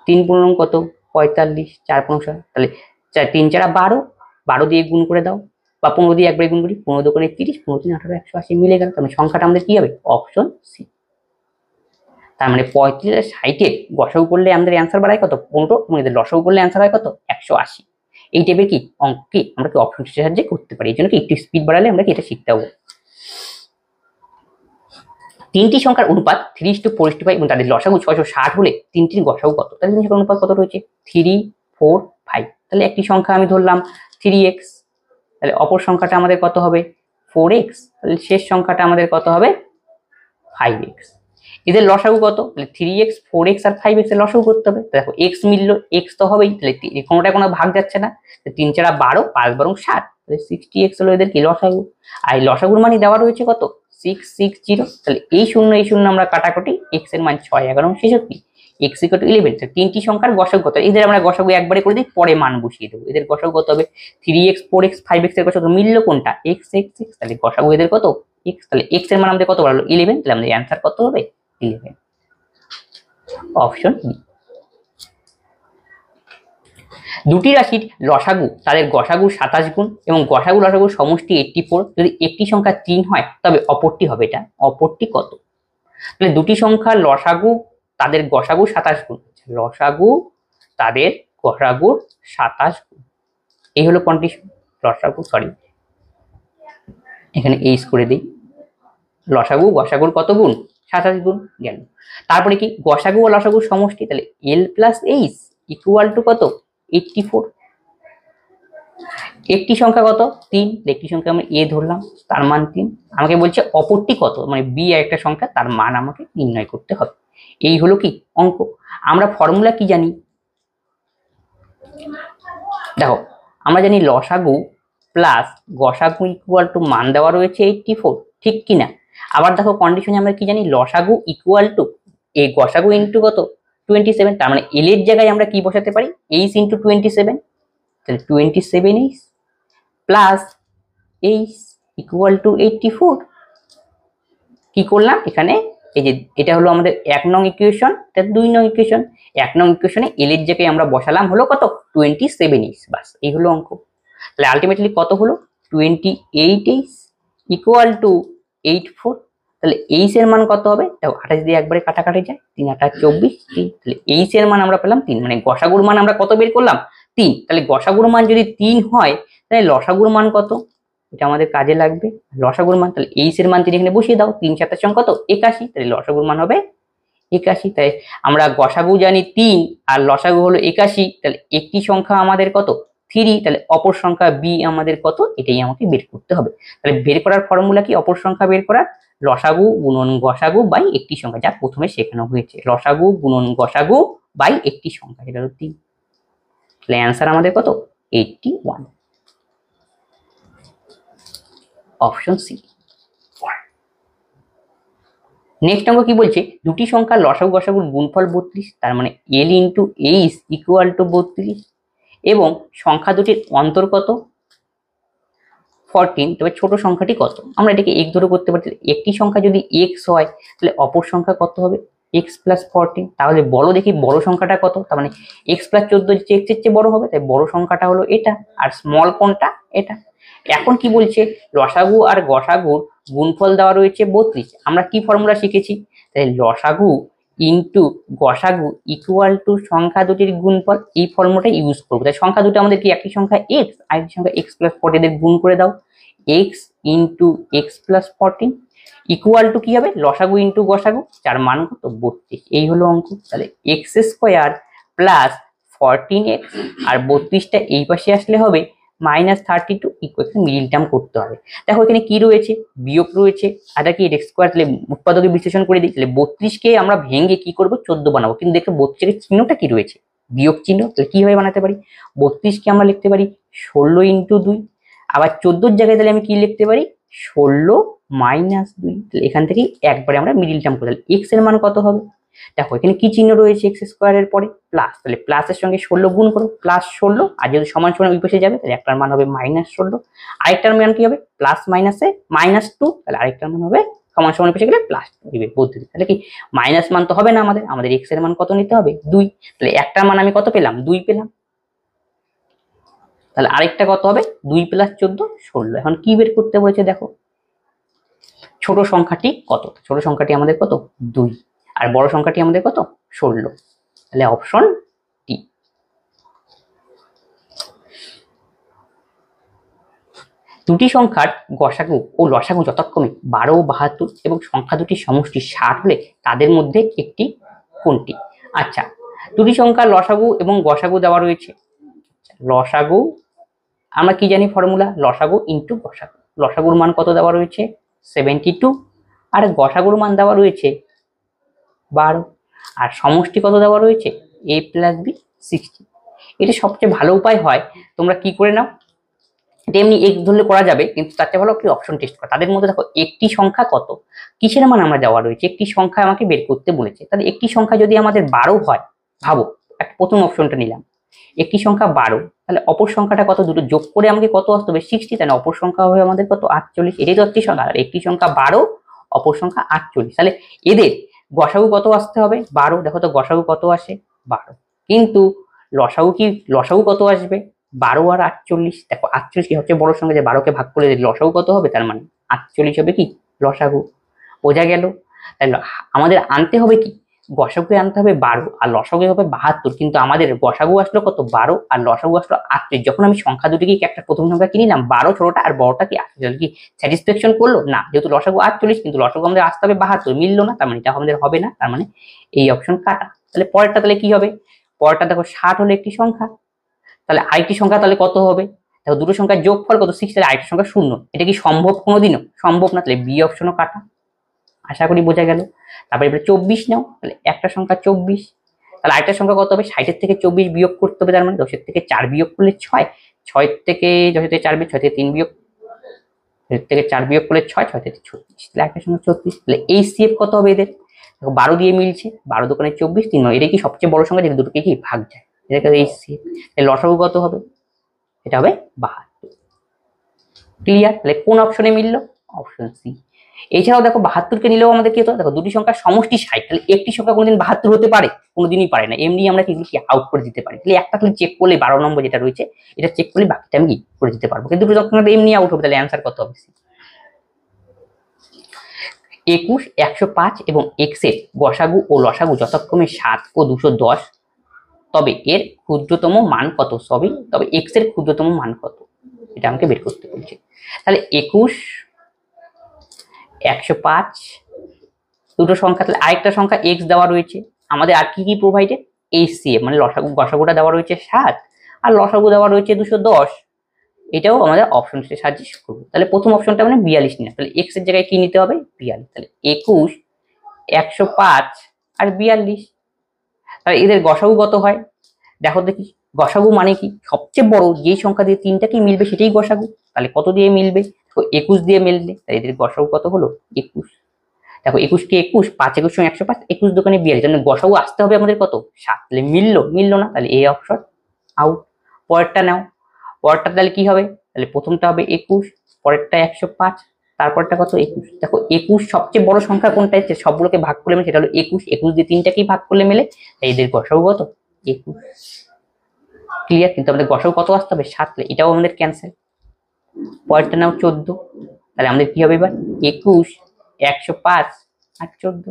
তিন পনেরো কত পঁয়তাল্লিশ চার পনেরো ষাট তাহলে চার তিন চারা বারো বারো দিয়ে গুণ করে দাও বা পনেরো দিয়ে একবারে গুণ করি পনেরো দোকানে তিরিশ পনেরো তিন আঠারো একশো আশি মিলে গেল তাহলে মানে সংখ্যাটা আমাদের কী হবে অপশন সি তার মানে পঁয়ত্রিশ আর ষাটে গসাউ করলে আমাদের অ্যান্সার বাড়ায় কত পনেরো এবং এদের লসাও করলে অ্যান্সার হয় কত একশো আশি এই টাইপের কি অঙ্ক কি আমরা কি অপশন সাহায্যে করতে পারি এই জন্য কি একটু স্পিড বাড়ালে আমরা কি এটা শিখতে পারবো তিনটি সংখ্যার অনুপাত three two four two five এবং তাদের লসাগু ছয়শো ষাট হলে তিনটির গসাগু কত তাদের তিন সংখ্যার অনুপাত কত রয়েছে থ্রি ফোর ফাইভ তাহলে একটি সংখ্যা আমি ধরলাম থ্রি এক্স তাহলে অপর সংখ্যাটা আমাদের কত হবে ফোর এক্স তাহলে শেষ সংখ্যাটা আমাদের কত হবে ফাইভ এক্স এদের লসাগু কত তাহলে থ্রি এক্স ফোর এক্স আর ফাইভ এক্সের লসাগু করতে হবে দেখো এক্স মিললো এক্স তো হবেই তাহলে কোনোটা কোনো ভাগ যাচ্ছে না তিন চারা বারো পাঁচ বারো ষাট তাহলে সিক্সটি এক্স হলো এদের কি লসাগু আর এই লসাগুর মানে দেওয়া রয়েছে কত সিক্স সিক্স জিরো তাহলে এই শূন্য এই শূন্য আমরা কাটাকুটি এক্স এর মান ছয় এগারো ছেষট্টি এক্স ইকো টু ইলেভেন তিনটি সংখ্যার গসগত এদের আমরা গসগু একবারে করে দিই পরে মান বসিয়ে দেবো এদের গসগত হবে three X four X five এক্সের এর গসগ মিলল কোনটা এক্স এক্স এক্স তাহলে গসগু এদের কত এক্স তাহলে এক্স এর মান আমাদের কত বাড়লো ইলেভেন তাহলে আমাদের অ্যান্সার কত হবে ইলেভেন অপশন বি দুটি রাশির লসাগু তাদের গসাগু সাতাশ গুণ এবং গসাগু লসাগু সমষ্টি এইটটি ফোর যদি একটি সংখ্যা তিন হয় তবে অপরটি হবে এটা অপরটি কত তাহলে দুটি সংখ্যা লসাগু তাদের গসাগু সাতাশ গুণ লসাগু আচ্ছা, তাদের গসাগুর সাতাশ গুণ এই হলো কন্ডিশন লসাগু সরি এখানে এইচ করে দিই লসাগু গসাগুর কত গুণ সাতাশ গুণ গেল তারপরে কি গসাগু ও লসাগুর সমষ্টি তাহলে L plus H equal to কত এইটটি ফোর একটি সংখ্যা কত তিন একটি সংখ্যা আমি এ ধরলাম তার মান তিন আমাকে বলছে অপরটি কত মানে বি একটা সংখ্যা তার মান আমাকে নির্ণয় করতে হবে এই হলো কি অঙ্ক আমরা ফর্মুলা কি জানি দেখো আমরা জানি লসাগু প্লাস গসাগু ইকুয়াল টু মান দেওয়া রয়েছে এইটটি ফোর ঠিক কিনা আবার দেখো কন্ডিশনে আমরা কি জানি লসাগু ইকুয়াল টু এই গসাগু ইন্টু কত টোয়েন্টি সেভেন তার মানে এল এর জায়গায় আমরা কি বসাতে পারি এইচ ইন্টু টোয়েন্টি সেভেন তাহলে twenty seven H plus H equal to eighty four কী করলাম এখানে এই যে এটা হলো আমাদের এক নং ইকুয়েশন এটা দুই নং ইকুয়েশন এক নং ইকুয়েশনে এল এর জায়গায় আমরা বসালাম হলো কত টোয়েন্টি সেভেন এইচ বাস এই হলো অঙ্ক তাহলে আলটিমেটলি কত হলো twenty eight H equal to eight four তাহলে এইচ এর মান কত হবে দেখো আঠাশ দিয়ে একবারে কাটাকাটি যায় তিন আঠাশ চব্বিশ তিন তাহলে এইচ এর মান আমরা পেলাম তিন মানে গসাগুর মান আমরা কত বের করলাম তিন তাহলে গসাগুর মান যদি তিন হয় তাহলে লসাগুর মান কত এটা আমাদের কাজে লাগবে লসাগুর মান তাহলে এইচ এর মান তিনি এখানে বসিয়ে দাও তিন সাতাশ কত একাশি তাহলে লসাগুর মান হবে একাশি তাই আমরা গসাগু জানি তিন আর লসাগু হলো একাশি তাহলে একটি সংখ্যা আমাদের কত থ্রি তাহলে অপর সংখ্যা বি আমাদের কত এটাই আমাকে বের করতে হবে তাহলে বের করার ফর্মুলা কি অপর সংখ্যা বের করার লসাগু গুণন গসাগু বাই একটি সংখ্যা যা প্রথমে শেখানো হয়েছে লসাগু গুণন গসাগু বাই একটি সংখ্যা এটা হলো তিন তাহলে অ্যান্সার আমাদের কত eighty one option C next অঙ্ক কি বলছে দুটি সংখ্যা লসাগু গসাগুর গুণফল বত্রিশ তার মানে L into H equal to বত্রিশ এবং সংখ্যা দুটির অন্তর্গত ফরটিন তবে ছোট সংখ্যাটি কত আমরা এটাকে এক ধরে করতে পারছি একটি সংখ্যা যদি এক্স হয় তাহলে অপর সংখ্যা কত হবে এক্স প্লাস ফরটিন তাহলে বড় দেখি বড় সংখ্যাটা কত তার মানে এক্স প্লাস চোদ্দো এক্সের চেয়ে বড় হবে তাই বড় সংখ্যাটা হলো এটা আর স্মল কোনটা এটা এখন কি বলছে লসাগু আর গসাগুর গুণফল দেওয়া রয়েছে বত্রিশ আমরা কি ফর্মুলা শিখেছি তাই লসাগু ইন্টু গসাগু ইকুয়াল টু সংখ্যা দুটির গুণফল এই ফর্মটা ইউজ করবো তাই সংখ্যা দুটো আমাদের কি একটি সংখ্যা এক্স আরেকটি সংখ্যা এক্স প্লাস ফোরটি এদের গুণ করে দাও X into X plus fourteen equal to কী হবে লসাগু ইন্টু গসাগু চার মান কত বত্রিশ এই হলো অঙ্ক তাহলে X square plus fourteen X আর বত্রিশটা এই পাশে আসলে হবে minus thirty two equal middle term করতে হবে দেখো এখানে কি রয়েছে বিয়োগ রয়েছে আটা কি এক্স স্কোয়ার তাহলে উৎপাদকে বিশ্লেষণ করে দিই তাহলে বত্রিশকে আমরা ভেঙে কি করব চোদ্দ বানাবো কিন্তু দেখো বত্রিশের চিহ্নটা কি রয়েছে বিয়োগ চিহ্ন তাহলে কীভাবে বানাতে পারি বত্রিশকে আমরা লিখতে পারি ষোলো ইন্টু দুই আবার চোদ্দোর জায়গায় তাহলে আমি কি লিখতে পারি ষোলো মাইনাস দুই তাহলে এখান থেকেই একবারে আমরা মিডিল টার্ম করতে এক্স এর মান কত হবে দেখো এখানে কি চিহ্ন রয়েছে এক্স স্কোয়ারের পরে প্লাস তাহলে প্লাসের সঙ্গে ষোলো গুণ করো প্লাস ষোলো আর যদি সমান সমান ওই পাশে যাবে তাহলে একটার মান হবে মাইনাস ষোলো আরেকটার মান কি হবে প্লাস মাইনাসে মাইনাস টু তাহলে আরেকটার মান হবে সমান সমান পেশে গেলে প্লাস দিবে পদ্ধতি তাহলে কি মাইনাস মান তো হবে না আমাদের আমাদের এক্স এর মান কত নিতে হবে দুই তাহলে একটার মান আমি কত পেলাম দুই পেলাম তাহলে আরেকটা কত হবে দুই প্লাস চোদ্দ ষোলো এখন কি বের করতে বলছে দেখো ছোট সংখ্যাটি কত ছোট সংখ্যাটি আমাদের কত দুই আর বড় সংখ্যাটি আমাদের কত ষোলো তাহলে অপশন টি দুটি সংখ্যার গসাগু ও লসাগু যথাক্রমে বারো বাহাত্তর এবং সংখ্যা দুটির সমষ্টি ষাট হলে তাদের মধ্যে একটি কোনটি আচ্ছা দুটি সংখ্যা লসাগু এবং গসাগু দেওয়া রয়েছে লসাগু আমরা কি জানি ফর্মুলা লসাগু ইন্টু গসাগু লসাগুর মান কত দেওয়া রয়েছে সেভেন্টি টু আর গসাগুর মান দেওয়া রয়েছে বারো আর সমষ্টি কত দেওয়া রয়েছে এ প্লাস বি সিক্সটি এটা সবচেয়ে ভালো উপায় হয় তোমরা কি করে নাও এটা এমনি এক্স ধরলে করা যাবে কিন্তু তার চেয়ে ভালো কি অপশন টেস্ট করা তাদের মধ্যে দেখো একটি সংখ্যা কত কিসের মান আমরা দেওয়া রয়েছে একটি সংখ্যা আমাকে বের করতে বলেছে তাহলে একটি সংখ্যা যদি আমাদের বারো হয় ভাবো একটা প্রথম অপশনটা নিলাম একটি সংখ্যা বারো তাহলে অপর সংখ্যাটা কত দুটো যোগ করে আমাকে কত আসতে হবে সিক্সটি তাহলে অপর সংখ্যা হবে আমাদের কত আটচল্লিশ এটাই তো একটি সংখ্যা আর একটি সংখ্যা বারো অপর সংখ্যা আটচল্লিশ তাহলে এদের গসাগু কত আসতে হবে বারো দেখো তো গসাগু কত আসে বারো কিন্তু লসাগু কি লসাগু কত আসবে বারো আর আটচল্লিশ দেখো আটচল্লিশ কি হচ্ছে বড়োর সঙ্গে যে বারোকে ভাগ করে দিলে লসাগু কত হবে তার মানে আটচল্লিশ হবে কি লসাগু বোঝা গেল তাহলে আমাদের আনতে হবে কি গসাগু আনতে হবে বারো আর লসাগু হবে বাহাত্তর কিন্তু আমাদের গসাগু আসলো কত বারো আর লসাগু আসলো আটত্রিশ যখন আমি সংখ্যা দুটিকে একটা প্রথম সংখ্যা কিনিলাম বারো ছোটটা আর বড়টা কি আটত্রিশ কি স্যাটিসফ্যাকশন করলো না যেহেতু লসাগু আটচল্লিশ কিন্তু লসাগু আমাদের আসতে হবে বাহাত্তর মিললো না তার মানে এটা আমাদের হবে না তার মানে এই অপশন কাটা তাহলে পরেরটা তাহলে কি হবে পরেরটা দেখো ষাট হলে একটি সংখ্যা তাহলে আরেকটি সংখ্যা তাহলে কত হবে দেখো দুটো সংখ্যার যোগফল কত সিক্স তাহলে আরেকটি সংখ্যা শূন্য এটা কি সম্ভব কোনোদিনও সম্ভব না তাহলে বি অপশনও কাটা আশা করি বোঝা গেল তারপরে এবারে চব্বিশ নাও তাহলে একটা সংখ্যা চব্বিশ তাহলে আরেকটা সংখ্যা কত হবে ষাটের থেকে চব্বিশ বিয়োগ করতে হবে তার মানে দশের থেকে চার বিয়োগ করলে ছয় ছয় থেকে দশের থেকে চার বিয়োগ ছয় থেকে তিন বিয়োগ থেকে চার বিয়োগ করলে ছয় ছয় থেকে ছত্রিশ তাহলে একটা সংখ্যা ছত্রিশ তাহলে এই সিএফ কত হবে এদের বারো দিয়ে মিলছে বারো দোকানে চব্বিশ তিন নয় কি সবচেয়ে বড় সংখ্যা যেটা দুটোকে কি ভাগ যায় এটাকে এই সিএফ লসাগু কত হবে এটা হবে বাহাত্তর ক্লিয়ার তাহলে কোন অপশনে মিললো অপশন সি এছাড়াও দেখো বাহাত্তরকে নিলেও আমাদের কি হতো দেখো দুটি সংখ্যার সমষ্টি ষাট তাহলে একটি সংখ্যা কোনোদিন বাহাত্তর হতে পারে কোনোদিনই পারে না এমনি আমরা কিন্তু কি আউট করে দিতে পারি তাহলে একটা তাহলে চেক করলে বারো নম্বর যেটা রয়েছে এটা চেক করলে বাকিটা আমি কি করে দিতে পারবো কিন্তু দুটো এমনি আউট হবে তাহলে অ্যান্সার কত হবে একুশ একশো পাঁচ এবং এক্সের গসাগু ও লসাগু যথাক্রমে সাত ও দুশো দশ তবে এর ক্ষুদ্রতম মান কত সবই তবে এক্সের ক্ষুদ্রতম মান কত এটা আমাকে বের করতে বলছে তাহলে একুশ একশো পাঁচ দুটো সংখ্যা তাহলে আরেকটা সংখ্যা এক্স দেওয়া রয়েছে আমাদের আর কি কি প্রোভাইডেড এইচসিএফ মানে লসাগু গসাগুটা দেওয়া রয়েছে সাত আর লসাগু দেওয়া রয়েছে দুশো দশ এটাও আমাদের অপশন সাহায্যে করবো তাহলে প্রথম অপশনটা মানে বিয়াল্লিশ নিয়ে তাহলে এক্সের জায়গায় কি নিতে হবে বিয়াল্লিশ তাহলে একুশ একশো পাঁচ আর বিয়াল্লিশ তাহলে এদের গসাগুগত হয় দেখো দেখি গসাগু মানে কি সবচেয়ে বড় যেই সংখ্যা দিয়ে তিনটাকেই মিলবে সেটাই গসাগু তাহলে কত দিয়ে মিলবে তো একুশ দিয়ে মেললে এদের গসাউ কত হলো একুশ দেখো একুশকে একুশ পাঁচ একুশ সঙ্গে একশো পাঁচ একুশ দোকানে বিয়াল জন্য গসাউ আসতে হবে আমাদের কত সাত তাহলে মিললো মিললো না তাহলে এই অপশন আউট পরেরটা নাও পরেরটা তাহলে কি হবে তাহলে প্রথমটা হবে একুশ পরেরটা একশো পাঁচ তারপরটা কত একুশ দেখো একুশ সবচেয়ে বড় সংখ্যা কোনটা হচ্ছে সবগুলোকে ভাগ করলে মেলে সেটা হলো একুশ একুশ দিয়ে তিনটাকেই ভাগ করলে মেলে তাই এদের গসাউ কত একুশ ক্লিয়ার কিন্তু আমাদের গসাউ কত আসতে হবে সাত এটাও আমাদের ক্যান্সেল পরেরটা নাও চোদ্দ তাহলে আমাদের কি হবে এবার একুশ একশো পাঁচ আর চোদ্দ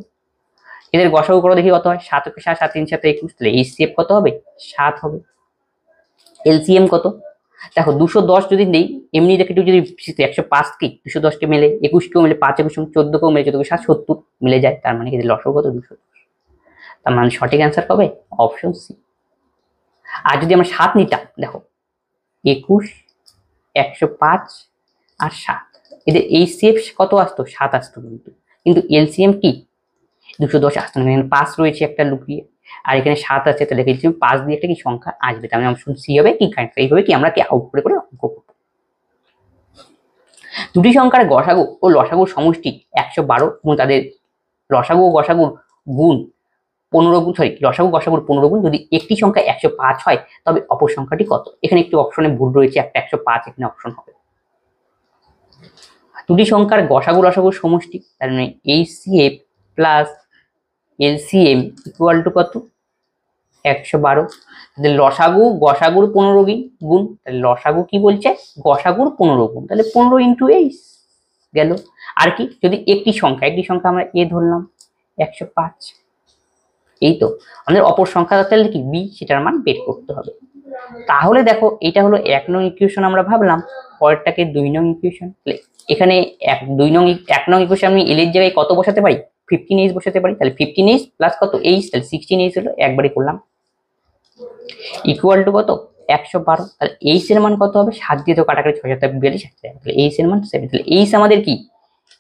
এদের গসাগু করো দেখি কত হয় সাতকে সাত সাত তিন সাত একুশ তাহলে এইচসিএফ কত হবে সাত হবে এলসিএম কত দেখো দুশো দশ যদি নেই এমনি দেখে একটু যদি একশো পাঁচকে দুশো দশকে মেলে একুশকেও মেলে পাঁচ একুশ চোদ্দকেও মেলে চোদ্দকে সাত সত্তর মিলে যায় তার মানে এদের লসও কত দুশো তার মানে সঠিক অ্যান্সার কবে অপশন সি আর যদি আমরা সাত নিতাম দেখো একুশ একশো পাঁচ আর সাত এদের এইচসিএফ কত আসতো সাত আসতো কিন্তু কিন্তু এলসিএম কি দুশো দশ আসতো না এখানে পাঁচ রয়েছে একটা লুকিয়ে আর এখানে সাত আছে তাহলে এলসিএম পাঁচ দিয়ে একটা কি সংখ্যা আসবে তার মানে অপশন সি হবে কি কারেক্ট এইভাবে কি আমরা কি আউট করে করে অঙ্ক করবো দুটি সংখ্যার গসাগু ও লসাগুর সমষ্টি একশো বারো এবং তাদের লসাগু ও গসাগুর গুণ পনেরো গুণ সরি রসাগু গসাগুর পনেরো গুণ যদি একটি সংখ্যা একশো পাঁচ হয় তবে অপর সংখ্যাটি কত এখানে একটি অপশনে ভুল রয়েছে একটা একশো পাঁচ এখানে অপশন হবে দুটি সংখ্যার গসাগু রসাগুর সমষ্টি তার মানে H C F plus LCM equal to কত একশো বারো তাহলে লসাগু গসাগুর পনেরো গুণ তাহলে লসাগু কি বলছে গসাগুর পনেরো গুণ তাহলে পনেরো ইন্টু এইচ গেল আর কি যদি একটি সংখ্যা একটি সংখ্যা আমরা এ ধরলাম একশো পাঁচ এই তো আমাদের অপর সংখ্যা তাহলে কি বি সেটার মান বের করতে হবে তাহলে দেখো এটা হলো এক নং ইকুয়েশন আমরা ভাবলাম পরেরটাকে দুই নং ইকুয়েশন এখানে এক দুই নং এক নং ইকুয়েশন আমি এলের জায়গায় কত বসাতে পারি ফিফটিন এইচ বসাতে পারি তাহলে ফিফটিন এইচ প্লাস কত এইচ তাহলে সিক্সটিন এইচ হলো একবারে করলাম ইকুয়াল টু কত একশো বারো তাহলে এইচ এর মান কত হবে সাত দিয়ে তো কাটাকাটি ছয় সাত বিয়াল্লিশ তাহলে এইচ এর মান সেভেন তাহলে এইচ আমাদের কি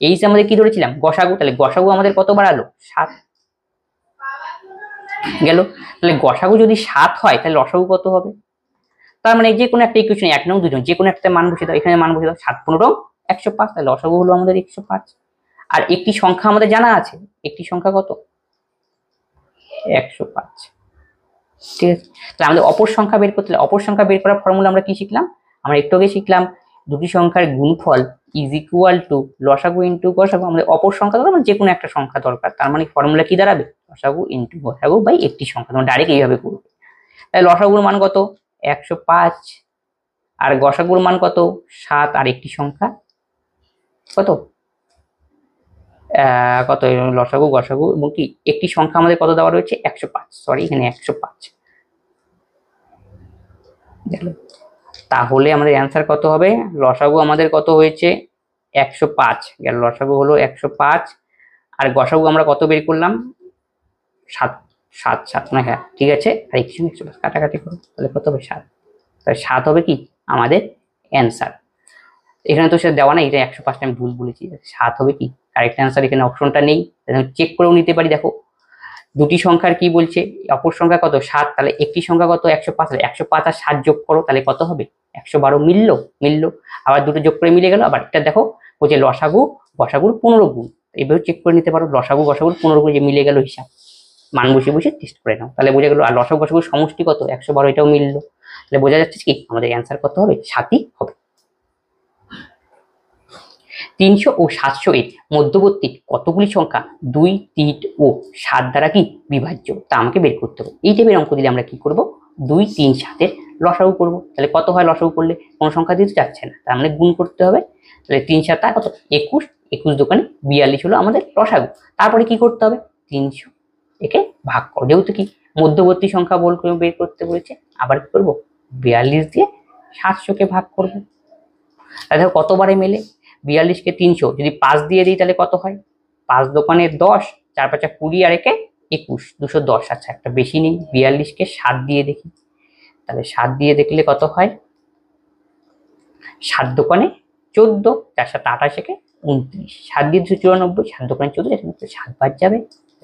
এইচ আমাদের কি ধরেছিলাম গসাগু তাহলে গসাগু আমাদের কত বাড়ালো সাত গেল তাহলে গসাগু যদি সাত হয় তাহলে লসাগু কত হবে তার মানে যে কোনো একটা ইকুয়েশন এক নং দুজন যে কোনো একটা মান বসে দাও এখানে মান বসে দাও সাত পনেরো একশো পাঁচ তাহলে লসাগু হলো আমাদের একশো পাঁচ আর একটি সংখ্যা আমাদের জানা আছে একটি সংখ্যা কত একশো পাঁচ ঠিক আছে তাহলে আমাদের অপর সংখ্যা বের করতে অপর সংখ্যা বের করার ফর্মুলা আমরা কি শিখলাম আমরা একটু আগে শিখলাম দুটি সংখ্যার গুণফল ইজ ইকুয়াল টু লসাগু ইন্টু গসাগু আমাদের অপর সংখ্যা দরকার মানে যে কোনো একটা সংখ্যা দরকার তার মানে ফর্মুলা কি দাঁড়াবে লসাগু ইন্টু গসাগু বাই একটি সংখ্যা তোমার ডাইরেক্ট এইভাবে করবে তাই লসাগুর মান কত একশো পাঁচ আর গসাগুর মান কত সাত আর একটি সংখ্যা কত কত লসাগু গসাগু এবং কি একটি সংখ্যা আমাদের কত দেওয়া রয়েছে একশো পাঁচ সরি এখানে একশো পাঁচ গেল তাহলে আমাদের অ্যান্সার কত হবে লসাগু আমাদের কত হয়েছে একশো পাঁচ লসাগু হলো একশো পাঁচ আর গসাগু আমরা কত বের করলাম সাত সাত সাত না হ্যাঁ ঠিক আছে আর একশো একশো কাটাকাটি করো তাহলে কত হবে সাত তাহলে সাত হবে কি আমাদের অ্যান্সার এখানে তো সেটা দেওয়া নেই এটা একশো পাঁচটা আমি ভুল বলেছি সাত হবে কি কারেক্ট অ্যান্সার এখানে অপশনটা নেই চেক করেও নিতে পারি দেখো দুটি সংখ্যার কি বলছে অপর সংখ্যা কত সাত তাহলে একটি সংখ্যা কত একশো পাঁচ তাহলে একশো পাঁচ আর সাত যোগ করো তাহলে কত হবে একশো বারো মিললো মিললো আবার দুটো যোগ করে মিলে গেল আবার এটা দেখো বলছে লসাগু বসাগুর পনেরো গুণ এইভাবে চেক করে নিতে পারো লসাগু বসাগুর পনেরো গুণ যে মিলে গেল হিসাব মান বসে বসে টেস্ট করে নাও তাহলে বোঝা গেলো আর লসাগু বসাগুর সমষ্টি কত একশো বারো এটাও মিললো তাহলে বোঝা যাচ্ছে কি আমাদের অ্যান্সার কত হবে সাতই হবে তিনশো ও সাতশো এর মধ্যবর্তী কতগুলি সংখ্যা দুই তিন ও সাত দ্বারা কি বিভাজ্য তা আমাকে বের করতে হবে এই টাইপের অঙ্ক দিলে আমরা কি করব দুই তিন সাতের লসাগু করব তাহলে কত হয় লসাগু করলে কোনো সংখ্যা দিতে যাচ্ছে না তার মানে গুণ করতে হবে তাহলে তিন সাত কত একুশ একুশ দোকানে বিয়াল্লিশ হলো আমাদের লসাগু তারপরে কি করতে হবে তিনশো একে ভাগ করো যেহেতু কি মধ্যবর্তী সংখ্যা বল করে বের করতে বলেছে আবার কি করবো বিয়াল্লিশ দিয়ে সাতশোকে ভাগ করবো তাহলে কতবারে মেলে বিয়াল্লিশকে তিনশো যদি পাঁচ দিয়ে দিই তাহলে কত হয় পাঁচ দোকানে দশ চার পাঁচা কুড়ি আর একে একুশ দুশো দশ আচ্ছা একটা বেশি নেই বিয়াল্লিশকে সাত দিয়ে দেখি তাহলে সাত দিয়ে দেখলে কত হয় সাত দোকানে চোদ্দ চার সাত আঠাশেকে উনত্রিশ সাত দিয়ে দুশো চুরানব্বই সাত দোকানে চোদ্দ সাত বাদ যাবে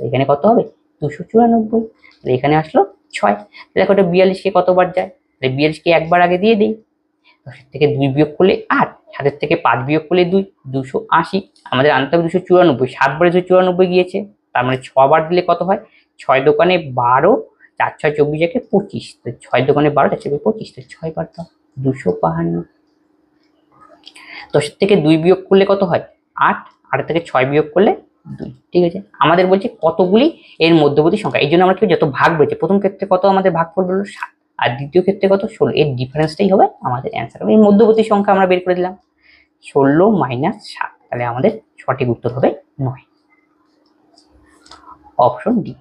এখানে কত হবে দুশো চুরানব্বই তাহলে এখানে আসলো ছয় তাহলে একটা এটা বিয়াল্লিশকে কতবার যায় তাহলে বিয়াল্লিশকে একবার আগে দিয়ে দিই দশের থেকে দুই বিয়োগ করলে আট সাতের থেকে পাঁচ বিয়োগ করলে দুই দুশো আশি আমাদের আনতে হবে দুশো চুরানব্বই সাতবার দুশো চুরানব্বই গিয়েছে তার মানে ছবার দিলে কত হয় ছয় দোকানে বারো চার ছয় চব্বিশ একে পঁচিশ তো ছয় দোকানে বারো চার চব্বিশ পঁচিশ তো ছয় বার তো দুশো বাহান্ন দশের থেকে দুই বিয়োগ করলে কত হয় আট আট থেকে ছয় বিয়োগ করলে দুই ঠিক আছে আমাদের বলছে কতগুলি এর মধ্যবর্তী সংখ্যা এই জন্য আমরা কি যত ভাগ বলছে প্রথম ক্ষেত্রে কত আমাদের ভাগ করবে হলো সাত আর দ্বিতীয় ক্ষেত্রে কত ষোলো এর ডিফারেন্সটাই হবে আমাদের অ্যান্সার হবে মধ্যবর্তী সংখ্যা আমরা বের করে দিলাম ষোলো মাইনাস সাত তাহলে আমাদের সঠিক উত্তর হবে নয় অপশন ডি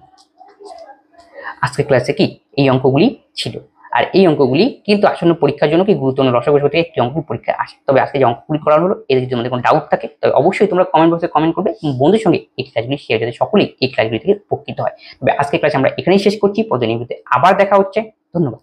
আজকের ক্লাসে কি এই অঙ্কগুলি ছিল আর এই অঙ্কগুলি কিন্তু আসন্ন পরীক্ষার জন্য কি গুরুত্বপূর্ণ রসগোষ থেকে একটি অঙ্ক পরীক্ষা আসে তবে আজকে যে অঙ্কগুলি করা হলো এদের যদি তোমাদের কোনো ডাউট থাকে তবে অবশ্যই তোমরা কমেন্ট বক্সে কমেন্ট করবে বন্ধুর সঙ্গে এই ক্লাসগুলি শেয়ার যাতে সকলেই এই ক্লাসগুলি থেকে উপকৃত হয় তবে আজকের ক্লাসে আমরা এখানেই শেষ করছি পদনীভূতে আবার দেখা হচ্ছে どんな